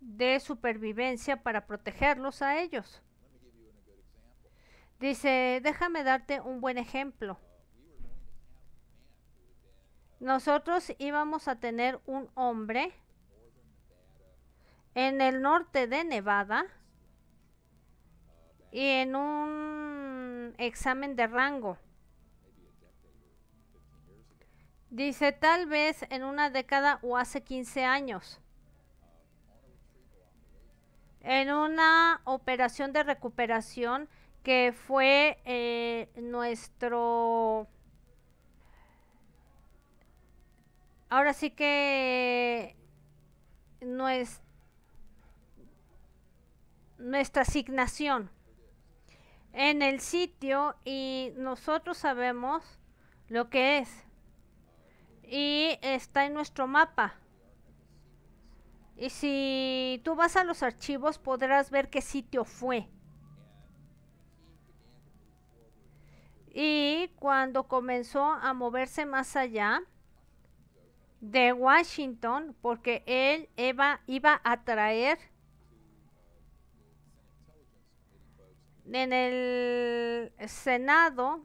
de supervivencia para protegerlos a ellos. Dice, déjame darte un buen ejemplo. Nosotros íbamos a tener un hombre en el norte de Nevada y en un examen de rango. Dice, tal vez en una década o hace 15 años. En una operación de recuperación que fue eh, nuestro... Ahora sí que es nuestra asignación en el sitio y nosotros sabemos lo que es. Y está en nuestro mapa. Y si tú vas a los archivos podrás ver qué sitio fue. y cuando comenzó a moverse más allá de Washington, porque él iba, a traer en el Senado,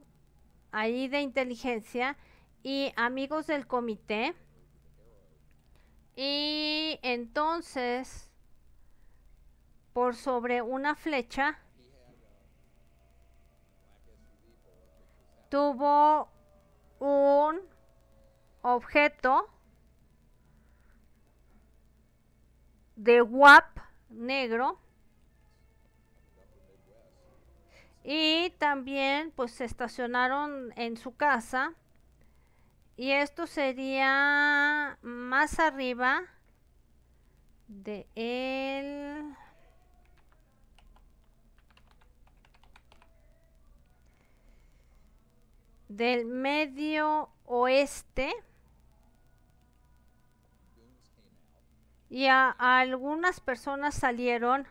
ahí de inteligencia, y amigos del comité. Y entonces, por sobre una flecha, tuvo un objeto de WAP negro y también pues se estacionaron en su casa y esto sería más arriba de él del medio oeste y a, algunas personas salieron.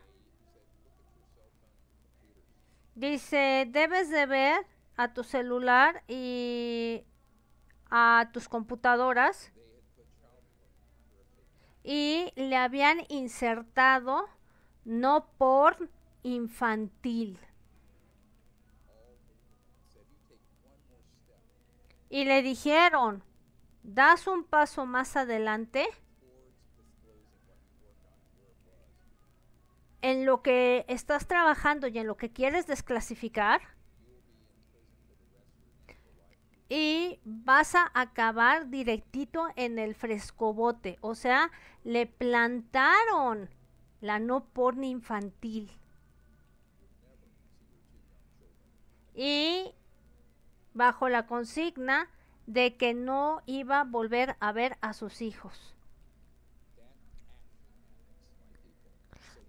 Dice, debes de ver a tu celular y a tus computadoras y le habían insertado no por infantil. y le dijeron, ¿das un paso más adelante? En lo que estás trabajando y en lo que quieres desclasificar, y vas a acabar directito en el frescobote. O sea, le plantaron la no porno infantil. Y bajo la consigna de que no iba a volver a ver a sus hijos.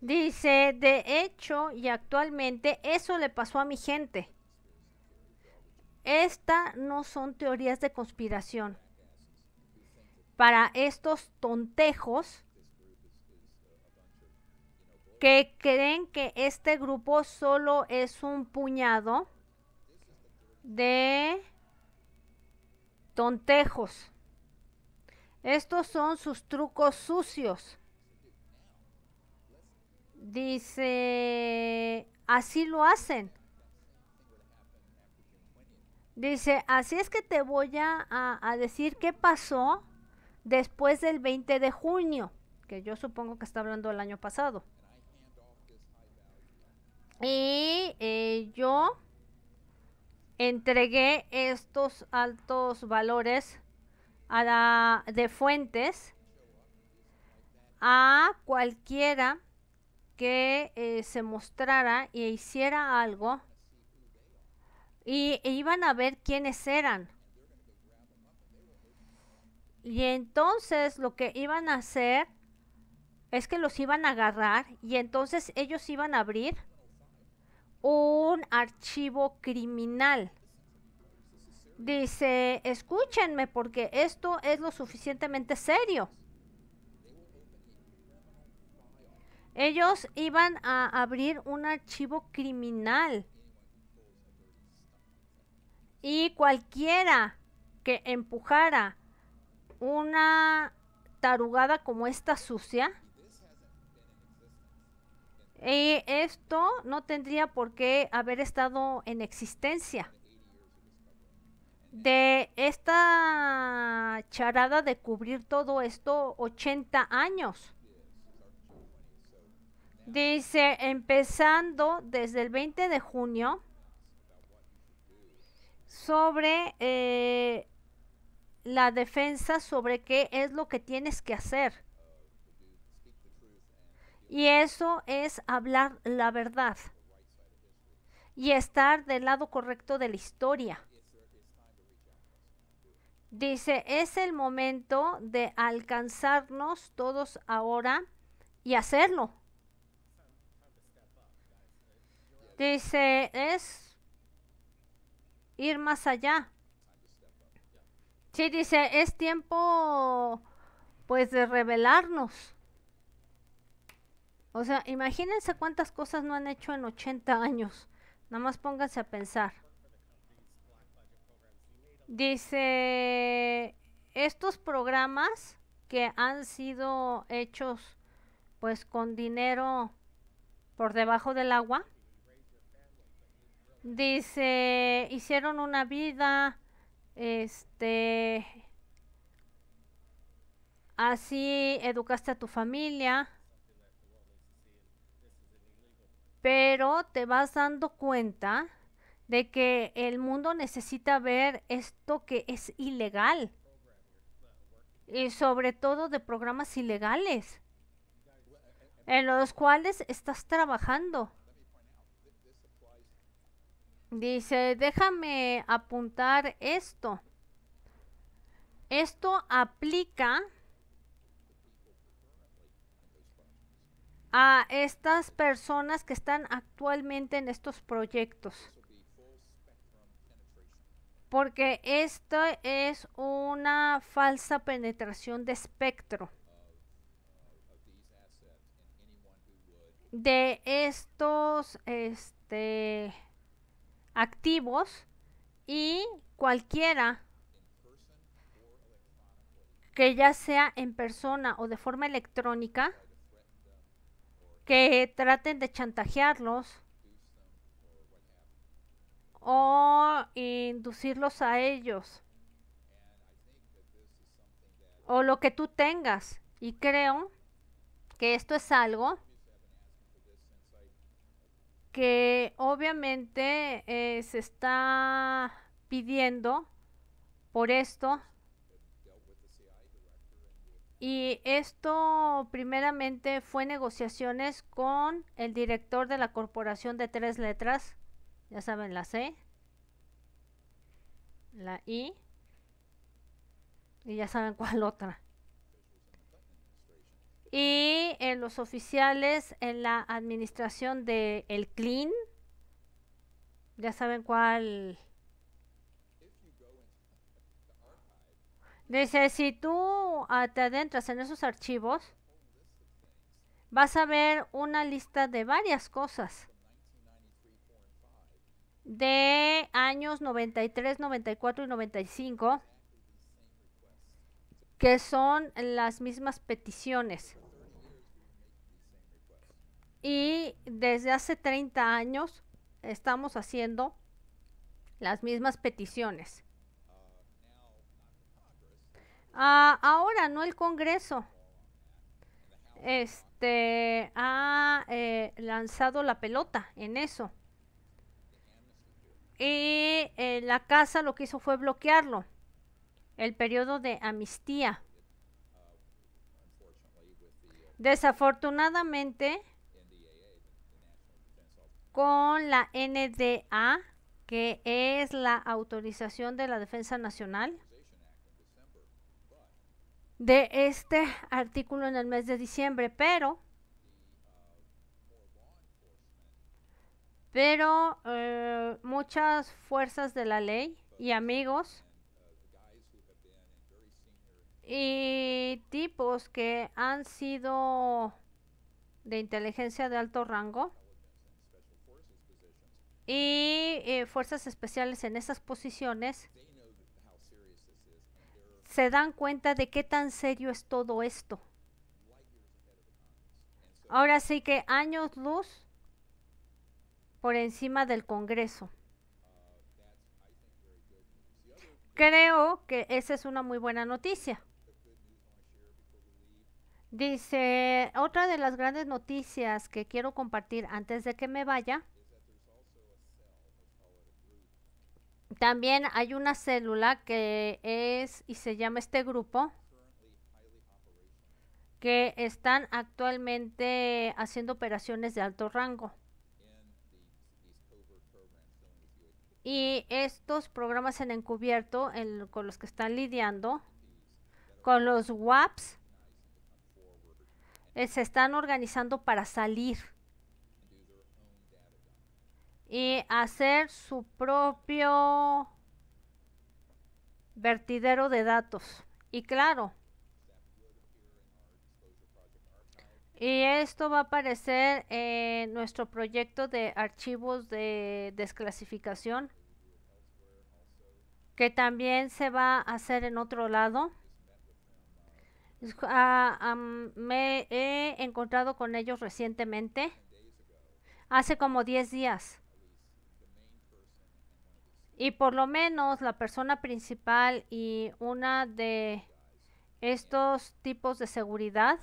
Dice, de hecho y actualmente eso le pasó a mi gente. Estas no son teorías de conspiración. Para estos tontejos que creen que este grupo solo es un puñado de tontejos. Estos son sus trucos sucios. Dice, así lo hacen. Dice, así es que te voy a, decir qué pasó después del 20 de junio, que yo supongo que está hablando del año pasado. Y eh, yo entregué estos altos valores a de fuentes a cualquiera que eh, se mostrara y hiciera algo y iban a ver quiénes eran. Y entonces lo que iban a hacer es que los iban a agarrar y entonces ellos iban a abrir un archivo criminal. Dice, escúchenme porque esto es lo suficientemente serio. Ellos iban a abrir un archivo criminal. Y cualquiera que empujara una tarugada como esta sucia, y eh, esto no tendría por qué haber estado en existencia. De esta charada de cubrir todo esto 80 años. Dice, empezando desde el 20 de junio, sobre eh, la defensa, sobre qué es lo que tienes que hacer. Y eso es hablar la verdad y estar del lado correcto de la historia. Dice, es el momento de alcanzarnos todos ahora y hacerlo. Dice, es ir más allá. Sí, dice, es tiempo pues de revelarnos. O sea, imagínense cuántas cosas no han hecho en 80 años. Nada más pónganse a pensar. Dice, estos programas que han sido hechos pues con dinero por debajo del agua. Dice, hicieron una vida, este, así educaste a tu familia, pero te vas dando cuenta de que el mundo necesita ver esto que es ilegal y sobre todo de programas ilegales en los cuales estás trabajando. Dice, déjame apuntar esto. Esto aplica a estas personas que están actualmente en estos proyectos. Porque esto es una falsa penetración de espectro. de estos este, activos y cualquiera que ya sea en persona o de forma electrónica que traten de chantajearlos o inducirlos a ellos o lo que tú tengas. Y creo que esto es algo que obviamente eh, se está pidiendo por esto y esto primeramente fue negociaciones con el director de la corporación de tres letras, ya saben, la C, la I y ya saben cuál otra. Y en eh, los oficiales en la administración de el CLIN, ya saben cuál Dice, si tú ah, te adentras en esos archivos, vas a ver una lista de varias cosas de años 93, 94 y 95, que son las mismas peticiones. Y desde hace 30 años estamos haciendo las mismas peticiones. Ah, ahora, no el Congreso. Este ha eh, lanzado la pelota en eso. Y eh, la casa lo que hizo fue bloquearlo. El periodo de amnistía. Desafortunadamente, con la NDA, que es la autorización de la Defensa Nacional, de este artículo en el mes de diciembre, pero pero eh, muchas fuerzas de la ley y amigos y tipos que han sido de inteligencia de alto rango y eh, fuerzas especiales en esas posiciones se dan cuenta de qué tan serio es todo esto. Ahora sí que años luz por encima del Congreso. Creo que esa es una muy buena noticia. Dice, otra de las grandes noticias que quiero compartir antes de que me vaya También hay una célula que es y se llama este grupo que están actualmente haciendo operaciones de alto rango. Y estos programas en encubierto con los que están lidiando, con los WAPs, eh, se están organizando para salir y hacer su propio vertidero de datos. Y claro, y esto va a aparecer en nuestro proyecto de archivos de desclasificación, que también se va a hacer en otro lado. Ah, me he encontrado con ellos recientemente, hace como 10 días y por lo menos la persona principal y una de estos tipos de seguridad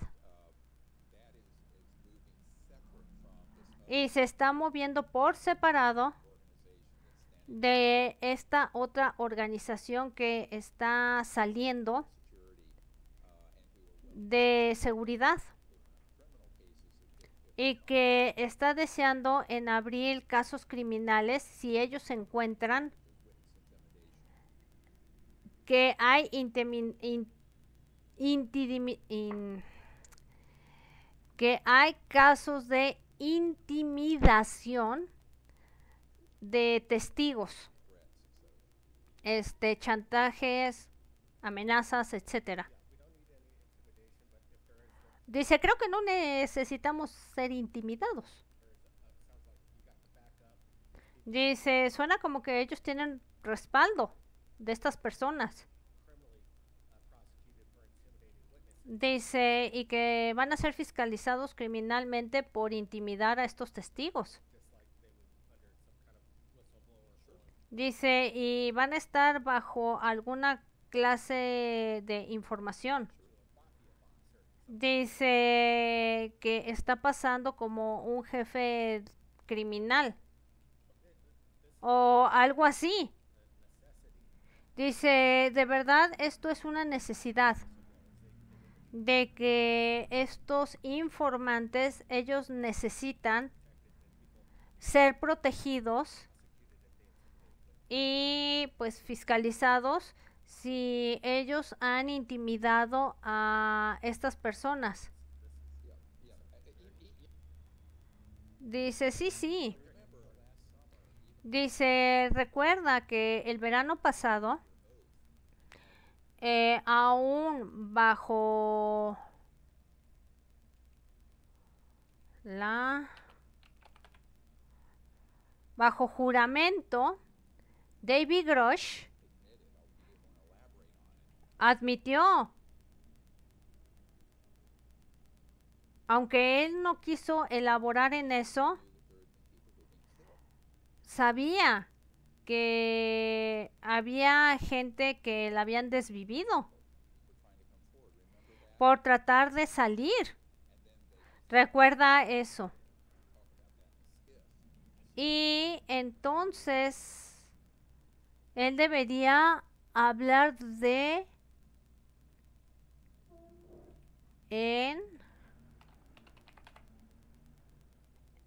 y se está moviendo por separado de esta otra organización que está saliendo de seguridad y que está deseando en abril casos criminales si ellos se encuentran que hay que hay casos de intimidación de testigos, este chantajes, amenazas, etcétera. Dice, creo que no necesitamos ser intimidados. Dice, suena como que ellos tienen respaldo de estas personas. Dice, y que van a ser fiscalizados criminalmente por intimidar a estos testigos. Dice, y van a estar bajo alguna clase de información. Dice que está pasando como un jefe criminal o algo así. Dice, de verdad esto es una necesidad de que estos informantes, ellos necesitan ser protegidos y pues fiscalizados si ellos han intimidado a estas personas. Dice, sí, sí. Dice, recuerda que el verano pasado, eh, aún bajo la bajo juramento, David Grosh admitió, aunque él no quiso elaborar en eso, sabía que había gente que la habían desvivido por tratar de salir. Recuerda eso. Y entonces él debería hablar de en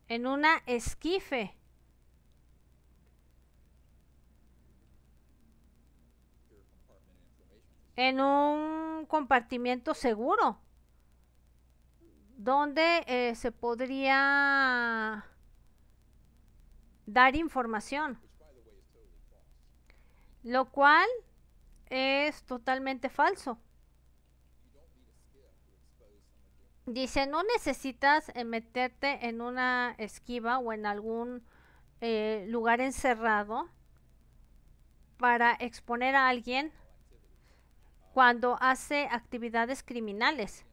en una esquife en un compartimiento seguro donde eh, se podría dar información, lo cual es totalmente falso. Dice, no necesitas eh, meterte en una esquiva o en algún eh, lugar encerrado para exponer a alguien cuando hace actividades criminales.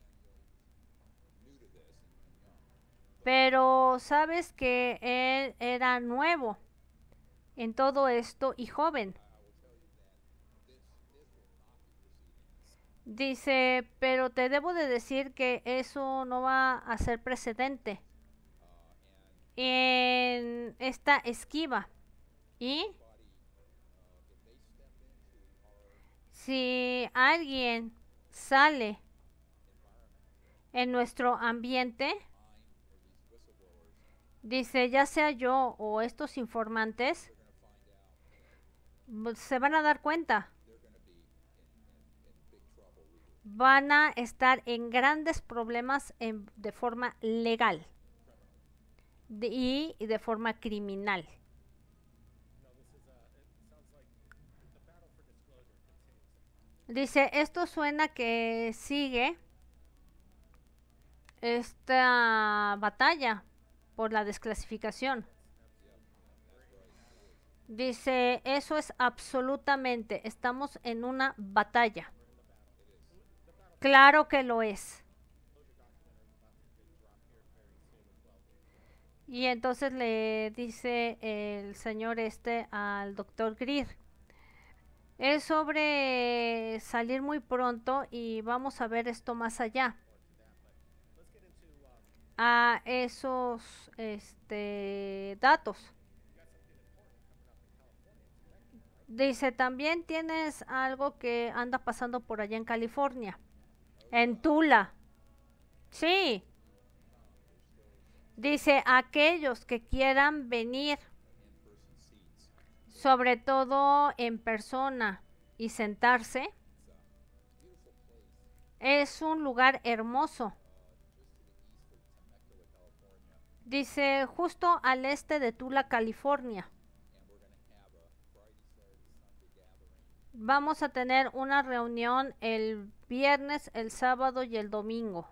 Pero sabes que él era nuevo en todo esto y joven. Dice, pero te debo de decir que eso no va a ser precedente en esta esquiva. Y si alguien sale en nuestro ambiente, dice, ya sea yo o estos informantes, pues, se van a dar cuenta. Van a estar en grandes problemas de forma legal y de forma criminal. Dice, esto suena que sigue esta batalla por la desclasificación. Dice, eso es absolutamente, estamos en una batalla. Claro que lo es. Y entonces le dice el señor este al doctor Greer es sobre salir muy pronto y vamos a ver esto más allá a ah, esos este, datos. Dice, también tienes algo que anda pasando por allá en California, en Tula. Sí. Dice, aquellos que quieran venir sobre todo en persona y sentarse, es un lugar hermoso. Dice, justo al este de Tula, California. Vamos a tener una reunión el viernes, el sábado y el domingo.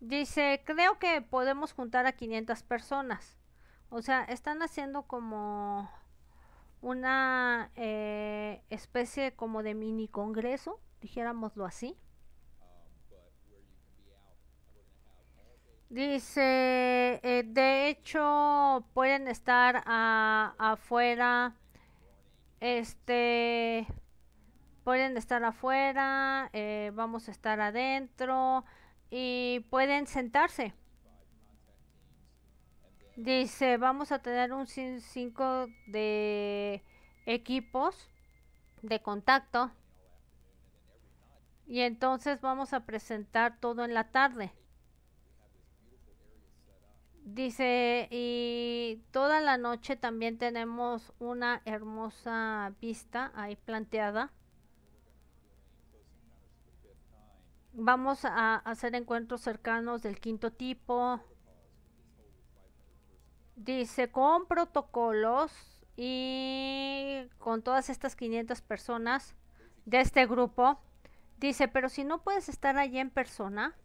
Dice, creo que podemos juntar a 500 personas. O sea, están haciendo como una eh, especie como de mini congreso, dijéramoslo así. Dice, eh, de hecho, pueden estar afuera, este, pueden estar afuera, eh, vamos a estar adentro y pueden sentarse. Dice, vamos a tener un 5 de equipos de contacto. Y entonces vamos a presentar todo en la tarde. Dice, y toda la noche también tenemos una hermosa vista ahí planteada. Vamos a hacer encuentros cercanos del quinto tipo. Dice, con protocolos y con todas estas 500 personas de este grupo. Dice, pero si no puedes estar allí en persona.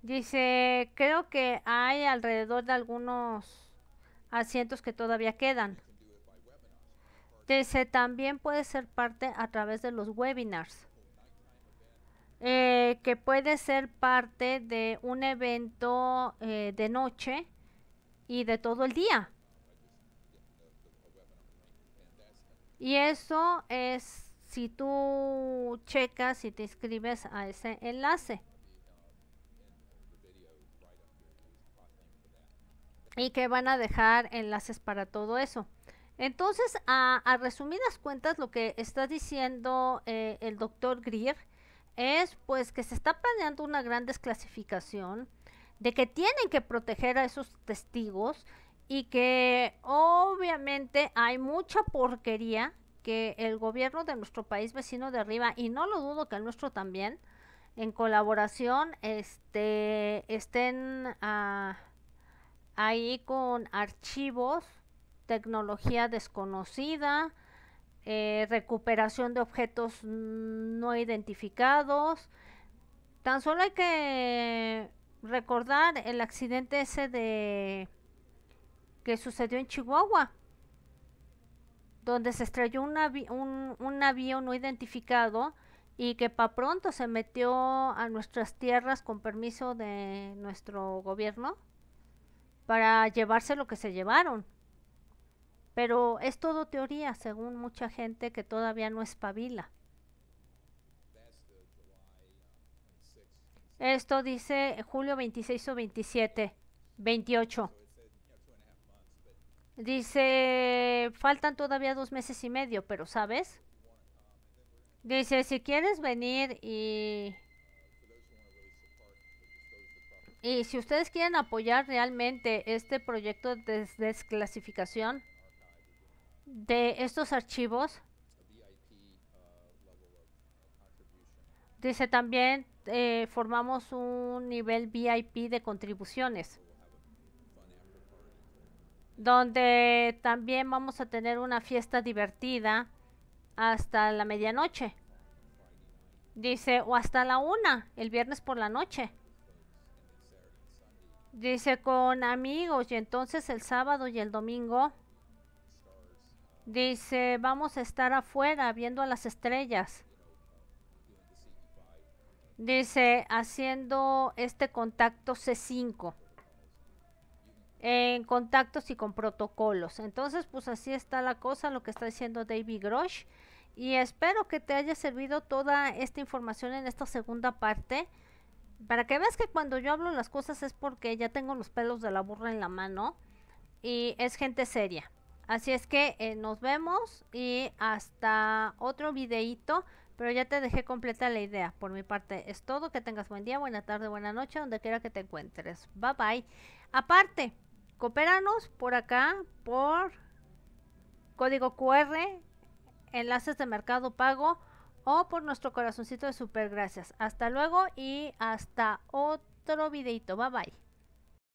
Dice, creo que hay alrededor de algunos asientos que todavía quedan. Dice, también puede ser parte a través de los webinars. Eh, que puede ser parte de un evento eh, de noche y de todo el día. Y eso es si tú checas y te inscribes a ese enlace. Y que van a dejar enlaces para todo eso. Entonces, a, resumidas cuentas, lo que está diciendo eh, el doctor Greer es pues que se está planeando una gran desclasificación de que tienen que proteger a esos testigos y que obviamente hay mucha porquería que el gobierno de nuestro país vecino de arriba, y no lo dudo que el nuestro también, en colaboración este, estén ah, ahí con archivos, tecnología desconocida, eh, recuperación de objetos mm, no identificados. Tan solo hay que recordar el accidente ese de que sucedió en Chihuahua, donde se estrelló un, navío avión no identificado y que para pronto se metió a nuestras tierras con permiso de nuestro gobierno para llevarse lo que se llevaron. Pero es todo teoría, según mucha gente que todavía no espabila. Esto dice julio 26 o 27, 28. Dice, faltan todavía dos meses y medio, pero ¿sabes? Dice, si quieres venir y... Y si ustedes quieren apoyar realmente este proyecto de desclasificación de estos archivos, Dice también, eh, formamos un nivel VIP de contribuciones, donde también vamos a tener una fiesta divertida hasta la medianoche. Dice, o hasta la una, el viernes por la noche. Dice, con amigos, y entonces el sábado y el domingo. Dice, vamos a estar afuera viendo a las estrellas. Dice, haciendo este contacto C5 en contactos y con protocolos. Entonces, pues así está la cosa, lo que está diciendo David Grosh. Y espero que te haya servido toda esta información en esta segunda parte. Para que veas que cuando yo hablo las cosas es porque ya tengo los pelos de la burra en la mano. Y es gente seria. Así es que eh, nos vemos y hasta otro videíto. Pero ya te dejé completa la idea. Por mi parte es todo. Que tengas buen día, buena tarde, buena noche, donde quiera que te encuentres. Bye bye. Aparte, coopéranos por acá, por código QR, enlaces de mercado pago o por nuestro corazoncito de super gracias. Hasta luego y hasta otro videito. Bye bye.